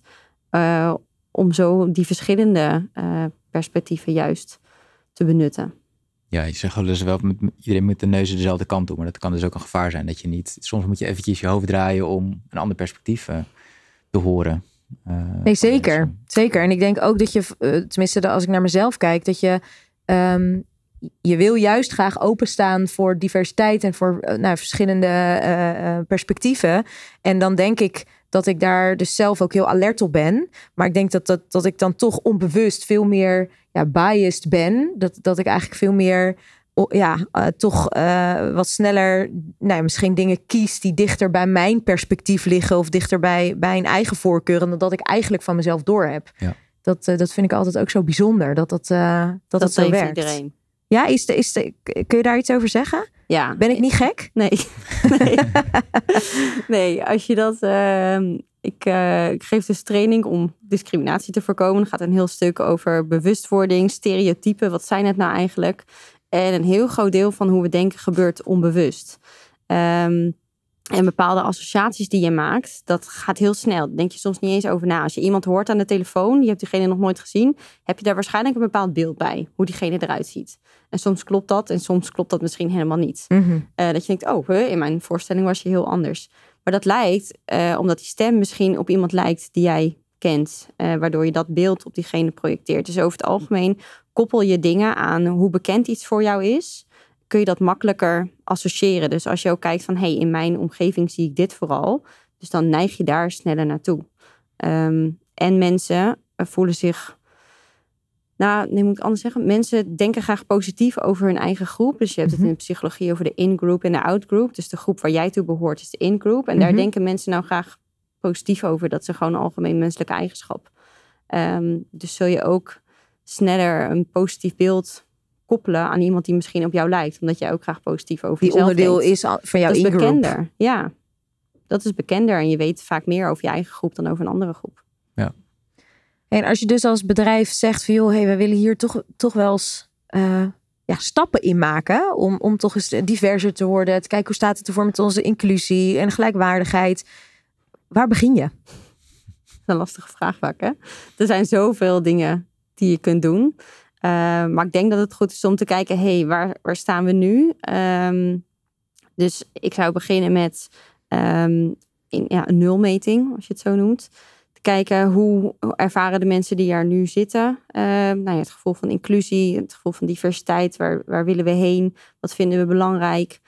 Eh, om zo die verschillende uh, perspectieven juist te benutten. Ja, je zegt wel, dus met, iedereen met de neus dezelfde kant op. Maar dat kan dus ook een gevaar zijn. Dat je niet, soms moet je eventjes je hoofd draaien om een ander perspectief eh, te horen. Eh, nee, zeker. zeker. En ik denk ook dat je, eh, tenminste als ik naar mezelf kijk, dat je, ehm, je wil juist graag openstaan voor diversiteit en voor nou, verschillende perspectieven. En dan denk ik, dat ik daar dus zelf ook heel alert op ben. Maar ik denk dat, dat, dat ik dan toch onbewust veel meer ja, biased ben. Dat, dat ik eigenlijk veel meer ja, eh, toch eh, wat sneller nou, misschien dingen kies die dichter bij mijn perspectief liggen of dichter bij, bij een eigen voorkeur en dat ik eigenlijk van mezelf door heb. Ja. Dat, eh, dat vind ik altijd ook zo bijzonder dat dat, dat, dat, dat zo werkt. Iedereen. Ja, is de, is de, kun je daar iets over zeggen? Ja. Ben ik niet gek? Nee. *laughs* nee. nee, als je dat. Ehm, ik, eh, ik, geef dus training om discriminatie te voorkomen. Het gaat een heel stuk over bewustwording, stereotypen. Wat zijn het nou eigenlijk? En een heel groot deel van hoe we denken gebeurt onbewust. Um, en bepaalde associaties die je maakt, dat gaat heel snel. Daar denk je soms niet eens over na. Als je iemand hoort aan de telefoon, je hebt diegene nog nooit gezien, heb je daar waarschijnlijk een bepaald beeld bij, hoe diegene eruit ziet. En soms klopt dat en soms klopt dat misschien helemaal niet. Mhm. Eh, dat je denkt, oh, in mijn voorstelling was je heel anders. Maar dat lijkt, eh, omdat die stem misschien op iemand lijkt die jij kent, eh, waardoor je dat beeld op diegene projecteert. Dus over het algemeen koppel je dingen aan hoe bekend iets voor jou is kun je dat makkelijker associëren. Dus als je ook kijkt van, hé, hey, in mijn omgeving zie ik dit vooral. Dus dan neig je daar sneller naartoe. Ehm, en mensen eh, voelen zich. Nou, nee, moet ik anders zeggen. Mensen denken graag positief over hun eigen groep. Dus je hebt het mhm. in de psychologie over de in en de out-group. Dus de groep waar jij toe behoort is de in-group. En daar mhm. denken mensen nou graag positief over. Dat ze gewoon een algemeen menselijke eigenschap. Um, dus zul je ook sneller een positief beeld koppelen aan iemand die misschien op jou lijkt. Omdat jij ook graag positief over die onderdeel is van jouw Dat bekender. Ja, dat is bekender. En je weet vaak meer over je eigen groep dan over een andere groep. Ja. En als je dus als bedrijf zegt van joh, hey, we willen hier toch, toch wel eens eh, ja, stappen in maken. Om, om toch eens diverser te worden. Te kijken hoe staat het ervoor met onze inclusie en gelijkwaardigheid. Waar begin je? Dat is een lastige vraag, hè? Er zijn zoveel dingen die je kunt doen. Eh, maar ik denk dat het goed is om te kijken, hé, hey, waar, waar staan we nu? Ehm, dus ik zou beginnen met ehm, ja, een nulmeting, als je het zo noemt. Te kijken hoe ervaren de mensen die daar nu zitten. Uh, nou ja, het gevoel van inclusie, het gevoel van diversiteit. Waar, waar willen we heen? Wat vinden we belangrijk?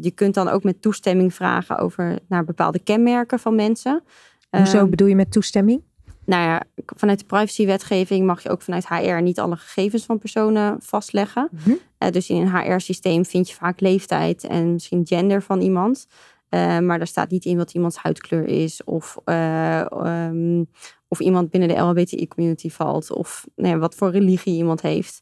je kunt dan ook met toestemming vragen over naar bepaalde kenmerken van mensen. Hoezo bedoel je met toestemming? nou ja, vanuit de privacywetgeving mag je ook vanuit HR niet alle gegevens van personen vastleggen. Mhm. Eh, dus in een HR-systeem vind je vaak leeftijd en misschien gender van iemand. Eh, maar daar staat niet in wat iemands huidkleur is of, eh, ehm, of iemand binnen de LBTI community valt of nou wat voor religie iemand heeft.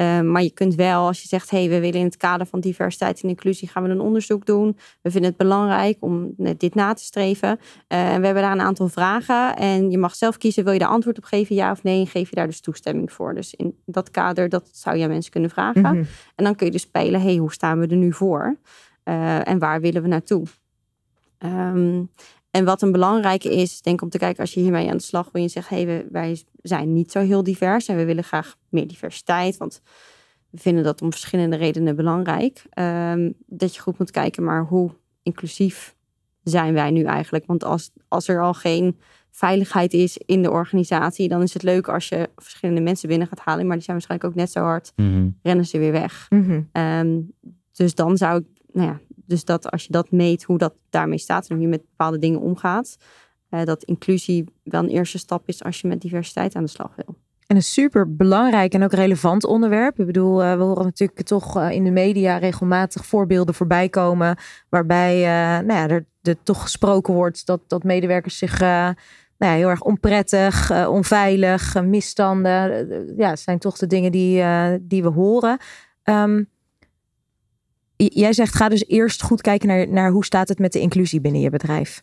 Ehm, maar je kunt wel, als je zegt, hey, we willen in het kader van diversiteit en inclusie gaan we een onderzoek doen. We vinden het belangrijk om dit na te streven. Eh, en we hebben daar een aantal vragen. En je mag zelf kiezen, wil je daar antwoord op geven, ja of nee? En geef je daar dus toestemming voor. Dus in dat kader, dat zou je aan mensen kunnen vragen. Mhm. En dan kun je dus spelen, hey, hoe staan we er nu voor? Eh, en waar willen we naartoe? Um, en wat een belangrijke is, denk om te kijken als je hiermee aan de slag wil. Je zegt, hé, hey, wij zijn niet zo heel divers en we willen graag meer diversiteit. Want we vinden dat om verschillende redenen belangrijk. Ehm, dat je goed moet kijken, maar hoe inclusief zijn wij nu eigenlijk? Want als, als er al geen veiligheid is in de organisatie, dan is het leuk als je verschillende mensen binnen gaat halen. Maar die zijn waarschijnlijk ook net zo hard, mhm. rennen ze weer weg. Mhm. Ehm, dus dan zou ik, nou ja, dus dat als je dat meet, hoe dat daarmee staat en hoe je met bepaalde dingen omgaat, eh, dat inclusie wel een eerste stap is als je met diversiteit aan de slag wil. En een super belangrijk en ook relevant onderwerp. Ik bedoel, eh, we horen natuurlijk toch eh, in de media regelmatig voorbeelden voorbij komen. waarbij nou ja, er, er, toch gesproken wordt dat, dat medewerkers zich nou ja, heel erg onprettig, onveilig, misstanden. ja, zijn toch de dingen die, die we horen. Um, jij zegt, ga dus eerst goed kijken naar, naar hoe staat het met de inclusie binnen je bedrijf.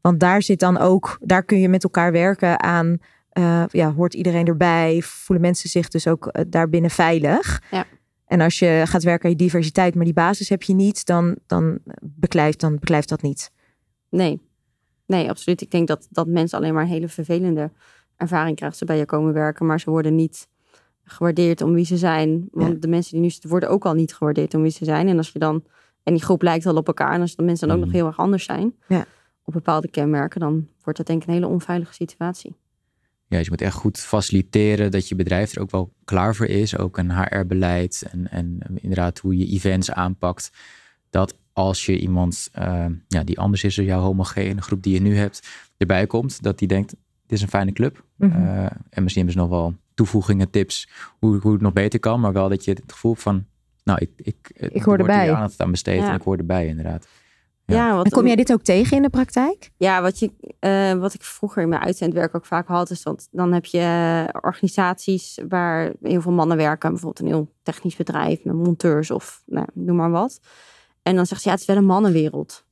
Want daar zit dan ook, daar kun je met elkaar werken aan. Eh, ja, hoort iedereen erbij? Voelen mensen zich dus ook uh, daarbinnen veilig? Ja. En als je gaat werken aan je diversiteit, maar die basis heb je niet, dan, dan, beklijft, dan beklijft dat niet. Nee. nee, absoluut. Ik denk dat, dat mensen alleen maar een hele vervelende ervaring krijgen. als Ze bij je komen werken, maar ze worden niet gewaardeerd om wie ze zijn. Want de mensen die nu zitten worden ook al niet gewaardeerd om wie ze zijn. En als je dan, en die groep lijkt al op elkaar, en als de mensen dan ook mm. nog heel erg anders zijn ja. op bepaalde kenmerken, dan wordt dat denk ik een hele onveilige situatie. Ja, dus je moet echt goed faciliteren dat je bedrijf er ook wel klaar voor is. Ook een HR-beleid en, en inderdaad hoe je events aanpakt. Dat als je iemand eh, ja, die anders is dan jouw homogene groep die je nu hebt, erbij komt, dat die denkt, dit is een fijne club. Mhm. Eh, en misschien hebben ze nog wel toevoegingen, tips, hoe, hoe het nog beter kan. Maar wel dat je het gevoel van, nou, ik, ik, eh, ik hoor erbij. Ik aan besteed ja. en ik hoor erbij inderdaad. Ja. wat, en kom jij dit ook tegen in de praktijk? Ja, wat, je, eh, wat ik vroeger in mijn uitzendwerk ook vaak had, is dat dan heb je eh, organisaties waar heel veel mannen werken, bijvoorbeeld een heel technisch bedrijf met monteurs of nou, noem maar wat. En dan zegt ze, ja, het is wel een mannenwereld.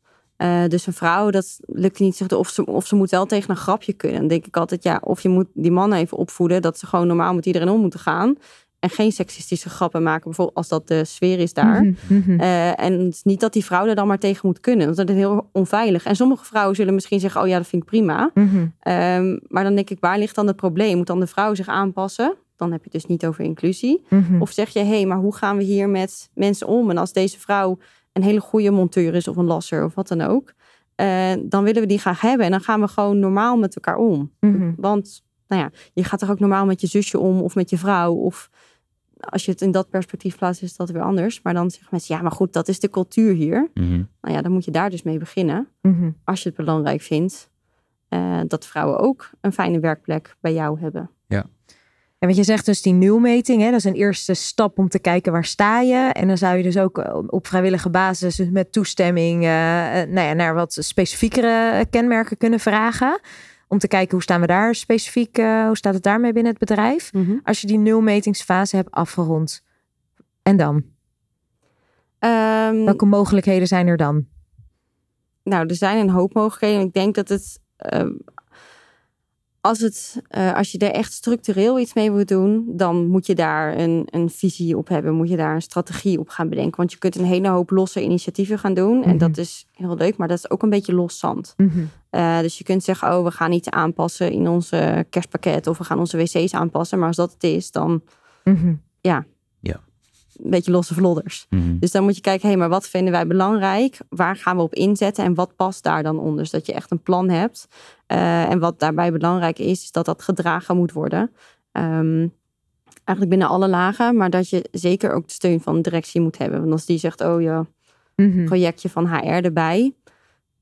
Eh, dus een vrouw, dat lukt niet. of, ze, of ze moet wel tegen een grapje kunnen. Dan denk ik altijd, ja, of je moet die mannen even opvoeden dat ze gewoon normaal met iedereen om moeten gaan. En geen seksistische grappen maken, bijvoorbeeld als dat de sfeer is daar. Mhm, mhm. Eh, en het is niet dat die vrouw er dan maar tegen moet kunnen. Want dat is heel onveilig. En sommige vrouwen zullen misschien zeggen, oh ja, dat vind ik prima. Mhm. Ehm, maar dan denk ik, waar ligt dan het probleem? Moet dan de vrouw zich aanpassen? dan heb je het dus niet over inclusie. Of zeg je, hé, hey, maar hoe gaan we hier met mensen om? En als deze vrouw een hele goede monteur is of een lasser of wat dan ook. Eh, dan willen we die graag hebben. En dan gaan we gewoon normaal met elkaar om. Mhm. Want nou ja, je gaat toch ook normaal met je zusje om of met je vrouw. Of als je het in dat perspectief plaatst, is dat weer anders. Maar dan zeggen mensen, ja, maar goed, dat is de cultuur hier. Mhm. Nou ja, dan moet je daar dus mee beginnen. Mhm. Als je het belangrijk vindt eh, dat vrouwen ook een fijne werkplek bij jou hebben. En wat je zegt, dus die nulmeting, hè, dat is een eerste stap om te kijken waar sta je. En dan zou je dus ook eh, op vrijwillige basis, dus met toestemming, uh, nou ja, naar wat specifiekere kenmerken kunnen vragen. Om te kijken hoe staan we daar specifiek, hoe staat het daarmee binnen het bedrijf. Mhm. Als je die nulmetingsfase hebt afgerond. En dan? Ehm, Welke mogelijkheden zijn er dan? Nou, er zijn een hoop mogelijkheden. Ik denk dat het als, het, eh, als je er echt structureel iets mee wilt doen, dan moet je daar een, een visie op hebben. Moet je daar een strategie op gaan bedenken. Want je kunt een hele hoop losse initiatieven gaan doen. En dat mhm. is heel leuk, maar dat is ook een beetje los zand. Mhm. Eh, dus je kunt zeggen, oh, we gaan iets aanpassen in onze kerstpakket. Of we gaan onze wc's aanpassen. Maar als dat het is, dan... Mhm. Ja, een beetje losse vlodders. Mhm. Dus dan moet je kijken, hé, hey, maar wat vinden wij belangrijk? Waar gaan we op inzetten en wat past daar dan onder? Dus dat je echt een plan hebt. Eh, en wat daarbij belangrijk is, is dat dat gedragen moet worden. Ehm, eigenlijk binnen alle lagen, maar dat je zeker ook de steun van directie moet hebben. Want als die zegt, oh ja, mhm. projectje van HR erbij,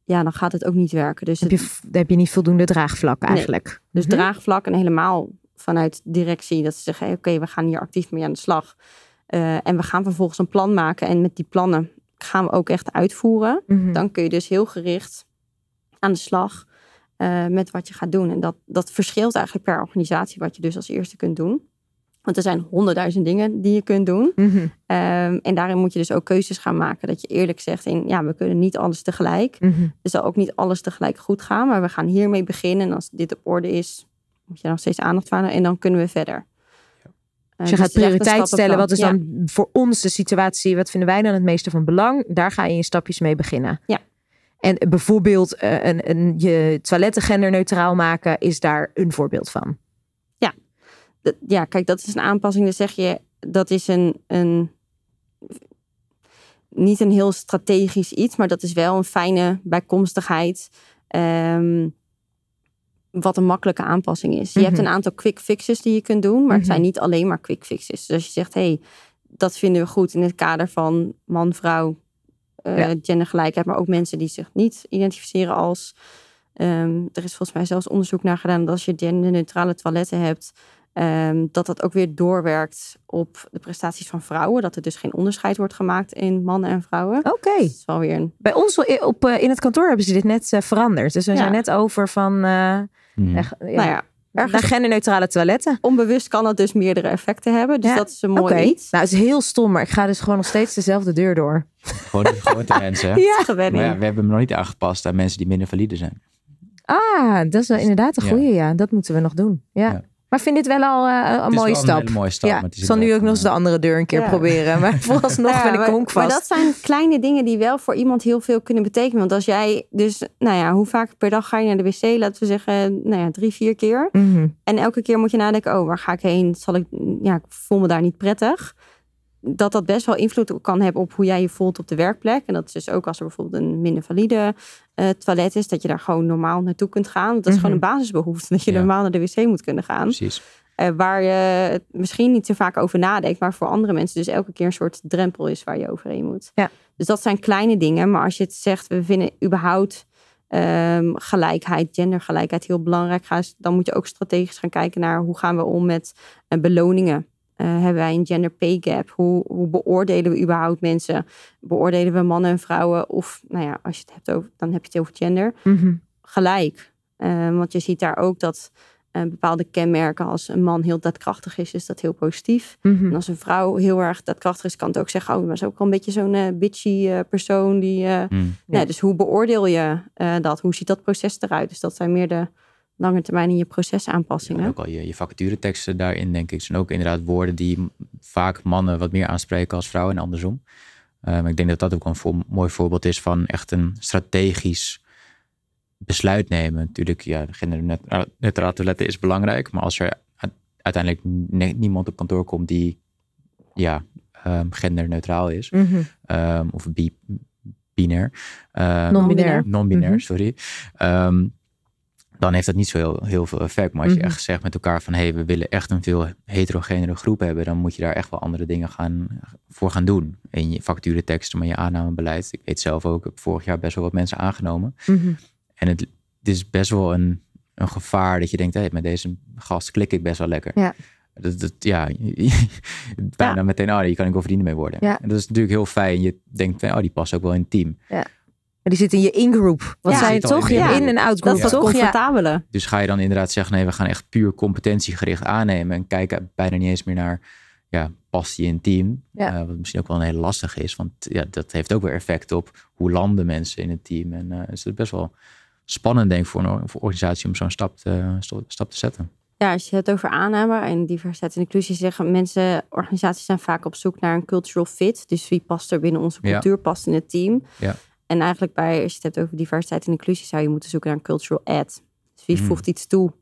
ja, dan gaat het ook niet werken. Dus heb, heb je niet voldoende draagvlak eigenlijk. Dus mhm. draagvlak en helemaal vanuit directie, dat ze zeggen, oké, we gaan hier actief mee aan de slag. Eh, en we gaan vervolgens een plan maken. En met die plannen gaan we ook echt uitvoeren. Mhm. Dan kun je dus heel gericht aan de slag eh, met wat je gaat doen. En dat, dat verschilt eigenlijk per organisatie wat je dus als eerste kunt doen. Want er zijn honderdduizend dingen die je kunt doen. Mhm. Ehm, en daarin moet je dus ook keuzes gaan maken. Dat je eerlijk zegt, in, ja, we kunnen niet alles tegelijk. Mm Er zal ook niet alles tegelijk goed gaan. Maar we gaan hiermee beginnen. En als dit op orde is, moet je er nog steeds aandacht aan. En dan kunnen we verder je eh, gaat dus prioriteit stellen. Wat is dan voor ons de situatie? Wat vinden wij dan het meeste van belang? Daar ga je in stapjes mee beginnen. Ja. En bijvoorbeeld eh, een, een, je toiletten genderneutraal maken is daar een voorbeeld van. Ja, ja kijk, dat is een aanpassing. Dan zeg je, dat is een, een niet een heel strategisch iets, maar dat is wel een fijne bijkomstigheid. Ehm, wat een makkelijke aanpassing is. Je hebt mhm. een aantal quick fixes die je kunt doen, maar het zijn mhm. niet alleen maar quick fixes. Dus als je zegt, hé, hey, dat vinden we goed in het kader van man, vrouw, eh, gendergelijkheid, maar ook mensen die zich niet identificeren als. Ehm, er is volgens mij zelfs onderzoek naar gedaan dat als je genderneutrale toiletten hebt, ehm, dat dat ook weer doorwerkt op de prestaties van vrouwen. Dat er dus geen onderscheid wordt gemaakt in mannen en vrouwen. Oké. Okay. Dus weer een... Bij ons op, eh, in het kantoor hebben ze dit net eh, veranderd. Dus we zijn net over van. Mm. Nou ja, genderneutrale toiletten. Onbewust kan dat dus meerdere effecten hebben. Dus dat is een mooi okay. iets. Nou, het is heel stom, maar ik ga dus gewoon nog steeds dezelfde deur door. Gewoon de *laughs* mensen. Ja, gewenning. we hebben hem nog niet aangepast aan mensen die minder valide zijn. Ah, dat is wel dus- inderdaad een goede, ja. ja. Dat moeten we nog doen. Ja. Maar ik vind dit wel al eh, een, mooie wel stap. Een mooie stap. Ja, ik zal nu ook nog eens de andere deur een keer proberen. Maar *laughs* vooralsnog ja, ben ik honkvast. Maar dat zijn kleine dingen die wel voor iemand heel veel kunnen betekenen. Want als jij dus, nou ja, hoe vaak per dag ga je naar de wc? Laten we zeggen, nou ja, drie, vier keer. Mhm. En elke keer moet je nadenken, oh, waar ga ik heen? Zal ik, ja, ik voel me daar niet prettig dat dat best wel invloed kan hebben op hoe jij je voelt op de werkplek. En dat is dus ook als er bijvoorbeeld een minder valide eh, toilet is, dat je daar gewoon normaal naartoe kunt gaan. Want dat is gewoon mhm. een basisbehoefte, dat je normaal naar de wc moet kunnen gaan. Precies. Eh, waar je misschien niet zo vaak over nadenkt, maar voor andere mensen dus elke keer een soort drempel is waar je overheen moet. Ja. Dus dat zijn kleine dingen, maar als je het zegt, we vinden überhaupt ehm, gelijkheid, gendergelijkheid heel belangrijk, dan moet je ook strategisch gaan kijken naar hoe gaan we om met eh, beloningen. Eh, hebben wij een gender pay gap? Hoe, hoe beoordelen we überhaupt mensen? Beoordelen we mannen en vrouwen? Of, nou ja, als je het hebt over, dan heb je het over gender. Mhm. Gelijk. Eh, want je ziet daar ook dat eh, bepaalde kenmerken. Als een man heel daadkrachtig is, is dat heel positief. Mhm. En als een vrouw heel erg daadkrachtig is, kan het ook zeggen: Oh, maar is ook wel een beetje zo'n bitchy persoon. Die, mm. Dus hoe beoordeel je dat? Hoe ziet dat proces eruit? Dus dat zijn meer de lange termijn in je procesaanpassingen. Ja, ook al je, je vacatureteksten daarin, denk ik, zijn ook inderdaad woorden die vaak mannen wat meer aanspreken als vrouwen en andersom. Um, ik denk dat dat ook een mooi voorbeeld is van echt een strategisch besluit nemen. Natuurlijk, ja, te nou, letten is belangrijk, maar als er uiteindelijk niemand op kantoor komt die ja, ehm, genderneutraal is, mhm. ehm, of binair. non-binair. Non-binair, mhm. sorry dan heeft dat niet zo heel, heel veel effect. Maar als je mhm. echt zegt met elkaar van hé, hey, we willen echt een veel heterogenere groep hebben, dan moet je daar echt wel andere dingen gaan, voor gaan doen. In je vacatureteksten, maar je aannamebeleid. Ik weet zelf ook, ik heb vorig jaar best wel wat mensen aangenomen. Mhm. En het, is best wel een, een gevaar dat je denkt, hé, hey, met deze gast klik ik best wel lekker. Ja. Dat, dat, ja, *laughs* bijna meteen, oh, die kan ik wel vrienden mee worden. Ja. En dat is natuurlijk heel fijn. Je denkt, van, oh, die past ook wel in het team. Ja. Maar die zit in je ingroep. Wat zijn je toch? Je in- en groep. Dat is toch comfortabele. Dus ga je dan inderdaad zeggen, nee, we gaan echt puur competentiegericht aannemen. En kijken bijna niet eens meer naar, ja, past die in team? Eh, wat misschien ook wel een hele lastige is. Want ja, dat heeft ook weer effect op hoe landen mensen in het team. En uh, is het best wel spannend, denk ik, voor een, voor organisatie om zo'n stap te, stap te zetten. Ja, als je het over aanname en diversiteit en inclusie zeggen mensen, organisaties zijn vaak op zoek naar een cultural fit. Dus wie past er binnen onze cultuur, past in het team. Ja. En eigenlijk bij, als je het hebt over diversiteit en inclusie, zou je moeten zoeken naar een cultural ad. Dus wie hmm. voegt iets toe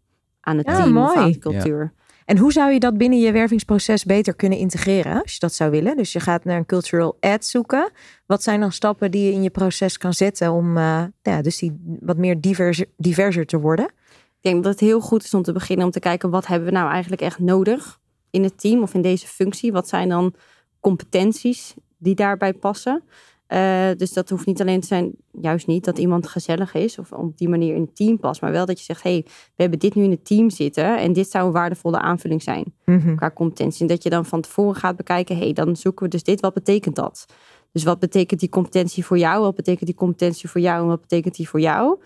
aan het team of aan de cultuur? Ja. En hoe zou je dat binnen je wervingsproces beter kunnen integreren, als je dat zou willen? Dus je gaat naar een cultural ad zoeken. Wat zijn dan stappen die je in je proces kan zetten om eh, ja, dus die wat meer diverser, diverser te worden? Ik denk dat het heel goed is om te beginnen om te kijken wat hebben we nou eigenlijk echt nodig in het team of in deze functie? Wat zijn dan competenties die daarbij passen? Eh, dus dat hoeft niet alleen te zijn, juist niet, dat iemand gezellig is of op die manier in het team past. Maar wel dat je zegt, hey, we hebben dit nu in het team zitten en dit zou een waardevolle aanvulling zijn mm qua competentie. En dat je dan van tevoren gaat bekijken, hey, dan zoeken we dus dit, wat betekent dat? Dus wat betekent die competentie voor jou? Wat betekent die competentie voor jou en wat betekent die voor jou?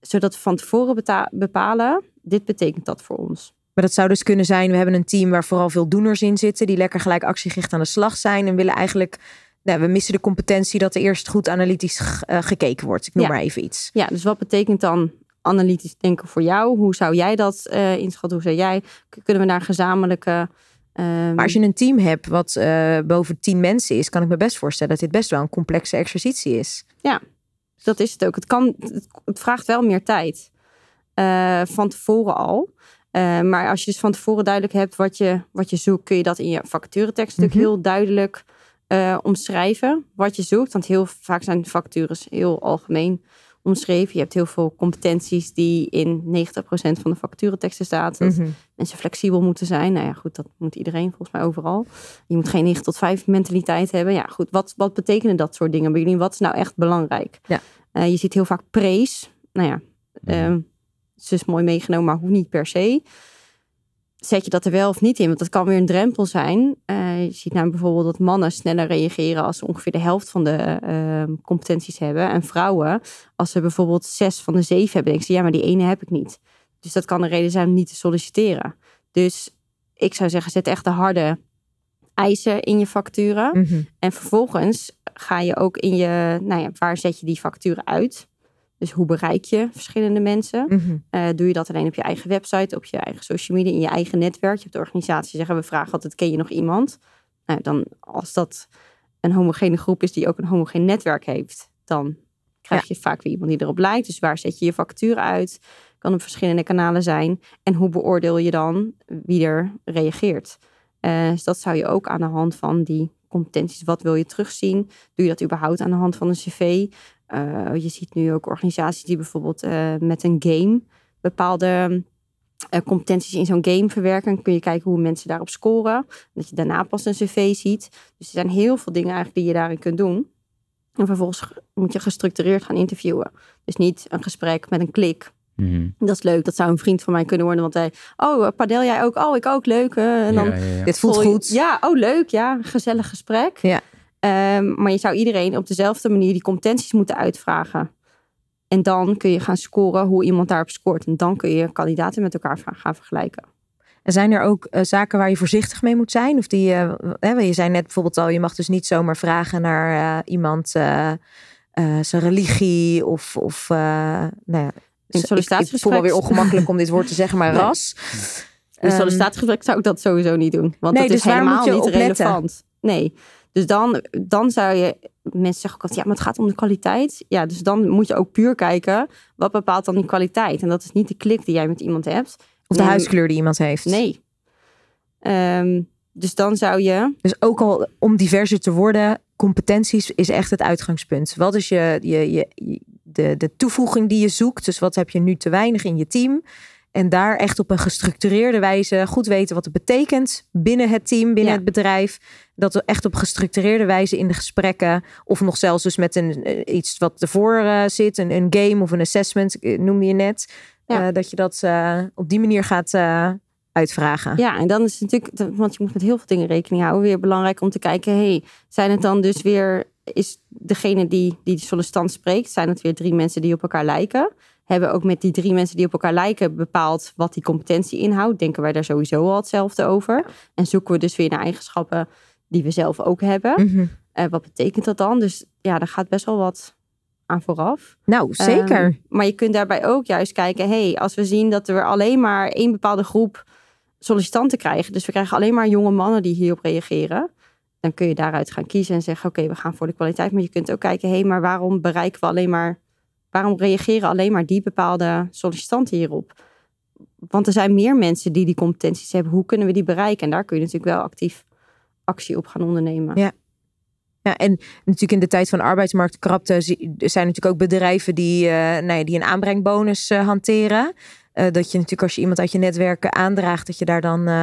Zodat we van tevoren bepalen, dit betekent dat voor ons. Maar dat zou dus kunnen zijn, we hebben een team waar vooral veel doeners in zitten, die lekker gelijk actiegericht aan de slag zijn en willen eigenlijk nou, we missen de competentie dat er eerst goed analytisch eh, gekeken wordt. Ik noem maar even iets. Ja, dus wat betekent dan analytisch denken voor jou? Hoe zou jij dat uh, inschatten? Hoe zou jij, kunnen we naar gezamenlijke... Ehm, maar als je een team hebt wat eh, boven tien mensen is, kan ik me best voorstellen dat dit best wel een complexe exercitie is. Ja, dat is het ook. Het, kan, het vraagt wel meer tijd. van tevoren al. maar als je dus van tevoren duidelijk hebt wat je, wat je zoekt, kun je dat in je vacaturetekst natuurlijk mhm. heel duidelijk eh, omschrijven wat je zoekt. Want heel vaak zijn vacatures heel algemeen omschreven. Je hebt heel veel competenties die in 90% van de vacatureteksten staan. Dat mhm. mensen flexibel moeten zijn. Nou ja, goed, dat moet iedereen volgens mij overal. Je moet geen 9 tot 5 mentaliteit hebben. Ja, goed, wat, wat betekenen dat soort dingen bij jullie? Wat is nou echt belangrijk? Ja. Eh, je ziet heel vaak prees. Nou ja, mhm. ehm, ze is mooi meegenomen, maar hoe niet per se zet je dat er wel of niet in? Want dat kan weer een drempel zijn. Eh, je ziet nou bijvoorbeeld dat mannen sneller reageren als ze ongeveer de helft van de ehm, competenties hebben. En vrouwen, als ze bijvoorbeeld zes van de zeven hebben, denken ze ja, maar die ene heb ik niet. Dus dat kan een reden zijn om niet te solliciteren. Dus ik zou zeggen, zet echt de harde eisen in je facturen. Mhm. En vervolgens ga je ook in je, nou ja, waar zet je die facturen uit? Dus hoe bereik je verschillende mensen? Mhm. Eh, doe je dat alleen op je eigen website, op je eigen social media, in je eigen netwerk? Je hebt de organisatie zeggen, we vragen altijd, ken je nog iemand? Nou, dan als dat een homogene groep is die ook een homogeen netwerk heeft, dan krijg je vaak weer iemand die erop lijkt. Dus waar zet je je factuur uit? Kan op verschillende kanalen zijn. En hoe beoordeel je dan wie er reageert? Eh, dus dat zou je ook aan de hand van die competenties. Wat wil je terugzien? Doe je dat überhaupt aan de hand van een cv? Eh, je ziet nu ook organisaties die bijvoorbeeld eh, met een game bepaalde eh, competenties in zo'n game verwerken. kun je kijken hoe mensen daarop scoren. Dat je daarna pas een cv ziet. Dus er zijn heel veel dingen eigenlijk die je daarin kunt doen. En vervolgens moet je gestructureerd gaan interviewen. Dus niet een gesprek met een klik. Mhm. Dat is leuk. Dat zou een vriend van mij kunnen worden. Want hij, oh, padel jij ook? Oh, ik ook. Leuk. en dan, ja, Dit voelt goed. Ja, oh, leuk. Ja, gezellig gesprek. Ja. Ehm, maar je zou iedereen op dezelfde manier die competenties moeten uitvragen. En dan kun je gaan scoren hoe iemand daarop scoort. En dan kun je kandidaten met elkaar gaan vergelijken. En zijn er ook eh, zaken waar je voorzichtig mee moet zijn? Of die, eh, hè, je zei net bijvoorbeeld al, je mag dus niet zomaar vragen naar eh, iemand zijn religie of, of nou ja, Ik, voel weer ongemakkelijk om dit woord te zeggen, maar ras. In ehm, sollicitatiegesprek zou ik dat sowieso niet doen. Want dat is dus helemaal niet relevant. Nee. Dus dan, dan zou je, mensen zeggen ook altijd, ja, maar het gaat om de kwaliteit. Ja, dus dan moet je ook puur kijken, wat bepaalt dan die kwaliteit? En dat is niet de klik die jij met iemand hebt. Of de mm. huiskleur die iemand heeft. Nee. Ehm, dus dan zou je. Dus ook al om diverser te worden, competenties is echt het uitgangspunt. Wat is je, je, je, de, de toevoeging die je zoekt? Dus wat heb je nu te weinig in je team? En daar echt op een gestructureerde wijze goed weten wat het betekent binnen het team, binnen het bedrijf. Dat we echt op gestructureerde wijze in de gesprekken, of nog zelfs dus met een, eh, iets wat ervoor eh, zit, een, een, game of een assessment, eh, noemde je net. dat je dat op die manier gaat uitvragen. Ja, en dan is het natuurlijk, want je moet met heel veel dingen rekening houden, weer belangrijk om te kijken, hey, zijn het dan dus weer, is degene die, die de sollicitant spreekt, zijn het weer drie mensen die op elkaar lijken? hebben ook met die drie mensen die op elkaar lijken bepaald wat die competentie inhoudt. Denken wij daar sowieso al hetzelfde over. En zoeken we dus weer naar eigenschappen die we zelf ook hebben. Mm wat betekent dat dan? Dus ja, daar gaat best wel wat aan vooraf. Nou, ehm, zeker. maar je kunt daarbij ook juist kijken, hey, als we zien dat we alleen maar één bepaalde groep sollicitanten krijgen, dus we krijgen alleen maar jonge mannen die hierop reageren, dan kun je daaruit gaan kiezen en zeggen, oké, we gaan voor de kwaliteit. Maar je kunt ook kijken, hé, hey, maar waarom bereiken we alleen maar Waarom reageren alleen maar die bepaalde sollicitanten hierop? Want er zijn meer mensen die die competenties hebben. Hoe kunnen we die bereiken? En daar kun je natuurlijk wel actief actie op gaan ondernemen. Ja. Ja, en natuurlijk in de tijd van arbeidsmarktkrapte zijn natuurlijk ook bedrijven die, eh, nee, die een aanbrengbonus eh, hanteren. Eh, dat je natuurlijk als je iemand uit je netwerken aandraagt, dat je daar dan eh,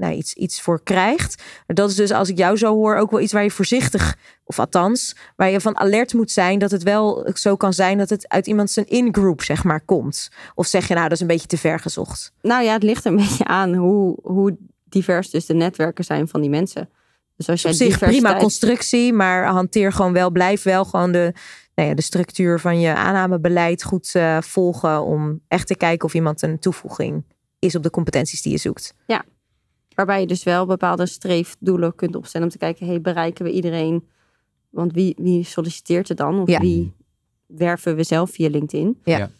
nou, iets, iets voor krijgt. Maar dat is dus, als ik jou zo hoor, ook wel iets waar je voorzichtig, of althans, waar je van alert moet zijn dat het wel zo kan zijn dat het uit iemand zijn ingroep zeg maar, komt. Of zeg je, nou, dat is een beetje te ver gezocht. Nou ja, het ligt een *laughs* beetje aan hoe, hoe divers dus de netwerken zijn van die mensen. Dus als je zich prima constructie, maar hanteer gewoon wel, blijf wel gewoon de, nou ja, de structuur van je aannamebeleid goed eh, volgen. Om echt te kijken of iemand een toevoeging is op de competenties die je zoekt. Ja, waarbij je dus wel bepaalde streefdoelen kunt opstellen. Om te kijken, hey, bereiken we iedereen? Want wie, wie solliciteert er dan? Of ja. wie werven we zelf via LinkedIn? ja. ja.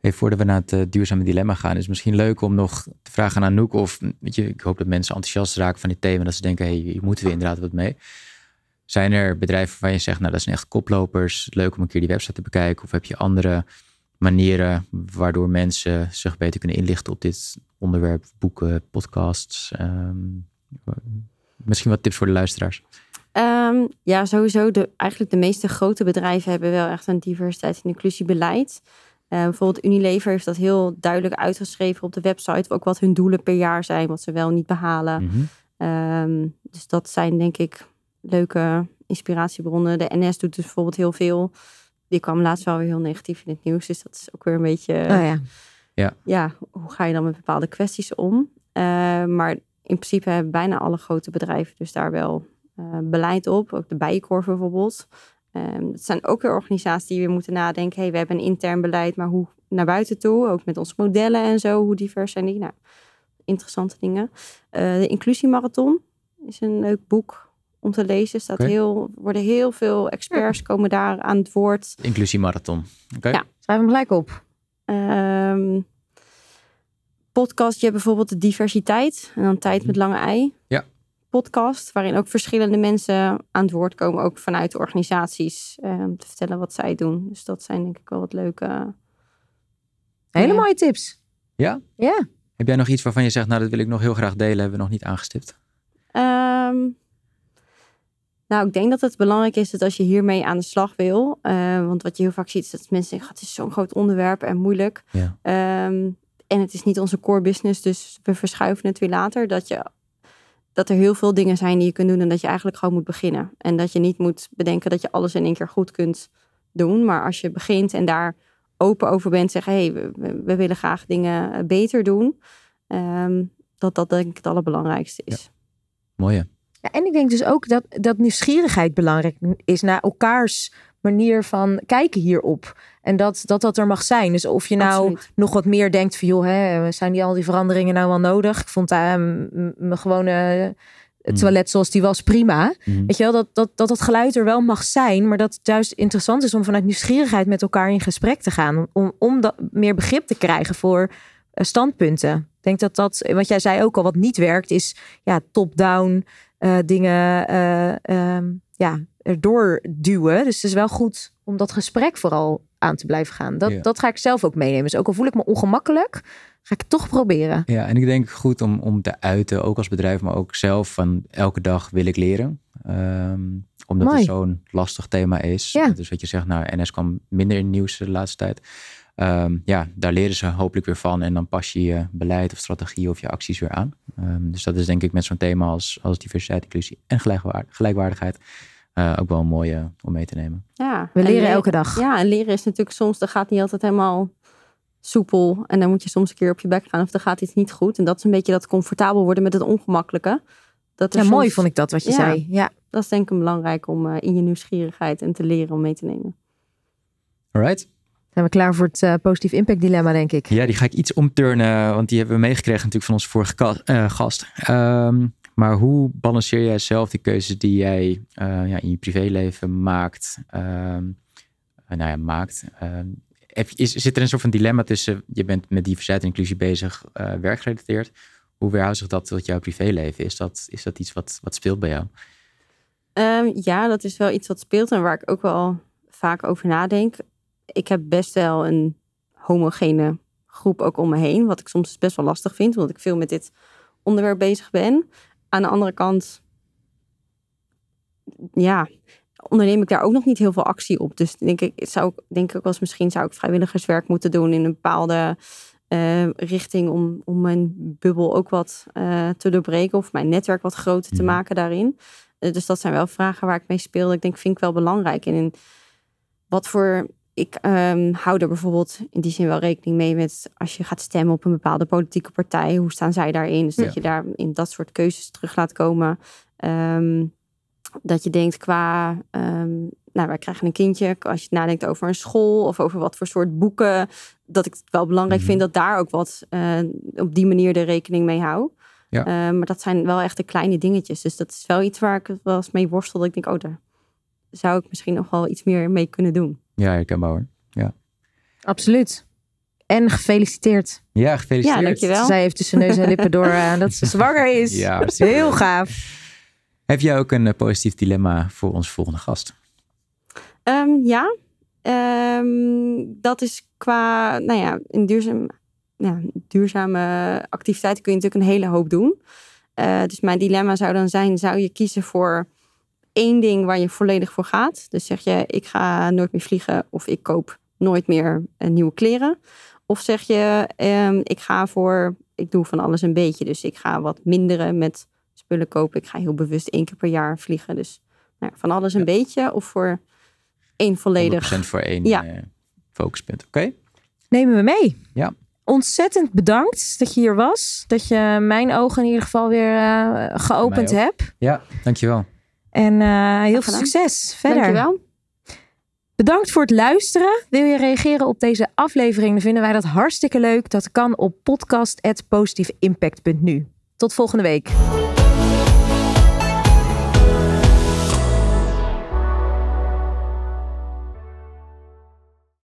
Hey, voordat we naar het eh, duurzame dilemma gaan, is misschien leuk om nog te vragen aan Noek. Of weet je, ik hoop dat mensen enthousiast raken van dit thema. Dat ze denken, hey, hier moeten we inderdaad wat mee. Zijn er bedrijven waar je zegt, nou dat zijn echt koplopers, leuk om een keer die website te bekijken? Of heb je andere manieren waardoor mensen zich beter kunnen inlichten op dit onderwerp? Boeken, podcasts? Ehm, misschien wat tips voor de luisteraars? Ehm, ja, sowieso. De, eigenlijk de meeste grote bedrijven hebben wel echt een diversiteit- en inclusiebeleid. Uh, bijvoorbeeld Unilever heeft dat heel duidelijk uitgeschreven op de website. Ook wat hun doelen per jaar zijn, wat ze wel niet behalen. Mhm. dus dat zijn denk ik leuke inspiratiebronnen. De NS doet dus bijvoorbeeld heel veel. Die kwam laatst wel weer heel negatief in het nieuws. Dus dat is ook weer een beetje. Oh ja. Ja. ja, hoe ga je dan met bepaalde kwesties om? Eh, maar in principe hebben bijna alle grote bedrijven dus daar wel eh, beleid op. Ook de Bijenkorf bijvoorbeeld. Um, het zijn ook weer organisaties die weer moeten nadenken. hey, we hebben een intern beleid, maar hoe naar buiten toe? Ook met onze modellen en zo. Hoe divers zijn die? Nou, interessante dingen. Eh, de Inclusiemarathon is een leuk boek om te lezen. Staat heel, worden heel veel experts komen daar aan het woord. Inclusiemarathon. Oké. Okay. Ja. Schrijf hem gelijk op. Um, podcast, je hebt bijvoorbeeld de diversiteit en dan tijd met lange ei. Ja. Podcast, waarin ook verschillende mensen aan het woord komen, ook vanuit organisaties, om ehm, te vertellen wat zij doen. Dus dat zijn denk ik wel wat leuke. Hele mooie tips. Ja? Ja. Heb jij nog iets waarvan je zegt, nou dat wil ik nog heel graag delen, hebben we nog niet aangestipt? Ehm, nou, ik denk dat het belangrijk is dat als je hiermee aan de slag wil, eh, want wat je heel vaak ziet is dat mensen denken, het is zo'n groot onderwerp en moeilijk. Ehm, en het is niet onze core business, dus we verschuiven het weer later. Dat, je, dat er heel veel dingen zijn die je kunt doen en dat je eigenlijk gewoon moet beginnen. En dat je niet moet bedenken dat je alles in één keer goed kunt doen. Maar als je begint en daar open over bent, zeggen, hey, we, we, willen graag dingen eh, beter doen. Ehm, dat dat denk ik het allerbelangrijkste is. Mooi en ik denk dus ook dat, dat nieuwsgierigheid belangrijk is naar elkaars manier van kijken hierop. En dat dat, dat er mag zijn. Dus of je nou nog wat meer denkt van joh, hè, zijn die al die veranderingen nou wel nodig? Ik vond daar ehm, mijn gewone eh, mm. toilet zoals die was prima. Mm-hmm. Weet je wel, dat, dat, dat dat geluid er wel mag zijn. Maar dat het juist interessant is om vanuit nieuwsgierigheid met elkaar in gesprek te gaan. Om, om dat, meer begrip te krijgen voor eh, standpunten. Ik denk dat dat, wat jij zei ook al, wat niet werkt, is ja, top-down eh, dingen uh, um, ja, erdoor duwen. Dus het is wel goed om dat gesprek vooral aan te blijven gaan. Dat, dat ga ik zelf ook meenemen. Dus ook al voel ik me ongemakkelijk, ga ik het toch proberen. Ja, en ik denk goed om, om te uiten, ook als bedrijf, maar ook zelf, van elke dag wil ik leren. Ehm, omdat het zo'n lastig thema is. Dus wat je zegt, nou, NS kwam minder in nieuws de laatste tijd. Ehm, ja, daar leren ze hopelijk weer van. En dan pas je je beleid of strategie of je acties weer aan. Ehm, dus dat is denk ik met zo'n thema als, als diversiteit, inclusie en gelijkwaardigheid. Eh, ook wel een mooie om mee te nemen. Ja, we leren elke dag. Ja, en leren is natuurlijk soms, dat gaat niet altijd helemaal soepel. En dan moet je soms een keer op je bek gaan of dan gaat iets niet goed. En dat is een beetje dat comfortabel worden met het ongemakkelijke. Dat ja, mooi vond ik dat wat je zei. Ja. Dat is denk ik belangrijk om eh, in je nieuwsgierigheid en te leren om mee te nemen. right. Zijn klaar voor het eh, positief impact dilemma, denk ik? Ja, die ga ik iets omturnen, want die hebben we meegekregen natuurlijk van onze vorige eh, gast. Ehm, maar hoe balanceer jij zelf de keuzes die jij eh, ja, in je privéleven maakt? Ehm, nou ja, maakt. Ehm, is, zit er een soort van dilemma tussen, je bent met diversiteit en inclusie bezig, werkgerelateerd. Hoe weerhoudt zich dat tot jouw privéleven? Is dat, is dat iets wat, wat speelt bij jou? ja, dat is wel iets wat speelt en waar ik ook wel vaak over nadenk ik heb best wel een homogene groep ook om me heen. Wat ik soms best wel lastig vind, omdat ik veel met dit onderwerp bezig ben. Aan de andere kant, ja, onderneem ik daar ook nog niet heel veel actie op. Dus denk ik, zou, denk ik was misschien zou ik vrijwilligerswerk moeten doen in een bepaalde eh, richting om, om mijn bubbel ook wat eh, te doorbreken of mijn netwerk wat groter te maken daarin. Eh, dus dat zijn wel vragen waar ik mee speel. Ik denk, vind ik wel belangrijk. in wat voor ik ehm, hou er bijvoorbeeld in die zin wel rekening mee met als je gaat stemmen op een bepaalde politieke partij, hoe staan zij daarin? Dus dat je daar in dat soort keuzes terug laat komen. Ehm, dat je denkt qua, ehm, nou wij krijgen een kindje, als je nadenkt over een school of over wat voor soort boeken, dat ik het wel belangrijk mhm. vind dat daar ook wat eh, op die manier de rekening mee hou. Ja. maar dat zijn wel echt de kleine dingetjes. Dus dat is wel iets waar ik wel eens mee worstel. Dat ik denk, oh, daar zou ik misschien nog wel iets meer mee kunnen doen. Ja, herkenbaar hoor. Ja. Absoluut. En gefeliciteerd. Ja, gefeliciteerd. Ja, dankjewel. Zij heeft tussen neus en lippen door eh, dat ze *laughs* zwanger is. Ja, precies. Heel gaaf. Heb jij ook een eh, positief dilemma voor onze volgende gast? Ehm, ja. Ehm, dat is qua, nou ja, in duurzaam, ja, duurzame activiteiten kun je natuurlijk een hele hoop doen. Eh, dus mijn dilemma zou dan zijn, zou je kiezen voor één ding waar je volledig voor gaat. Dus zeg je, ik ga nooit meer vliegen of ik koop nooit meer eh, nieuwe kleren. Of zeg je, ehm, ik ga voor, ik doe van alles een beetje. Dus ik ga wat minderen met spullen kopen. Ik ga heel bewust één keer per jaar vliegen. Dus nou van alles een beetje of voor één volledig. 100% voor één eh, focuspunt. Oké. Nemen we mee. Ja. Ontzettend bedankt dat je hier was. Dat je mijn ogen in ieder geval weer eh, geopend hebt. Ja, dankjewel. En eh, heel veel succes verder. Dankjewel. Bedankt voor het luisteren. Wil je reageren op deze aflevering? Dan vinden wij dat hartstikke leuk. Dat kan op podcast.positieveimpact.nu. Tot volgende week.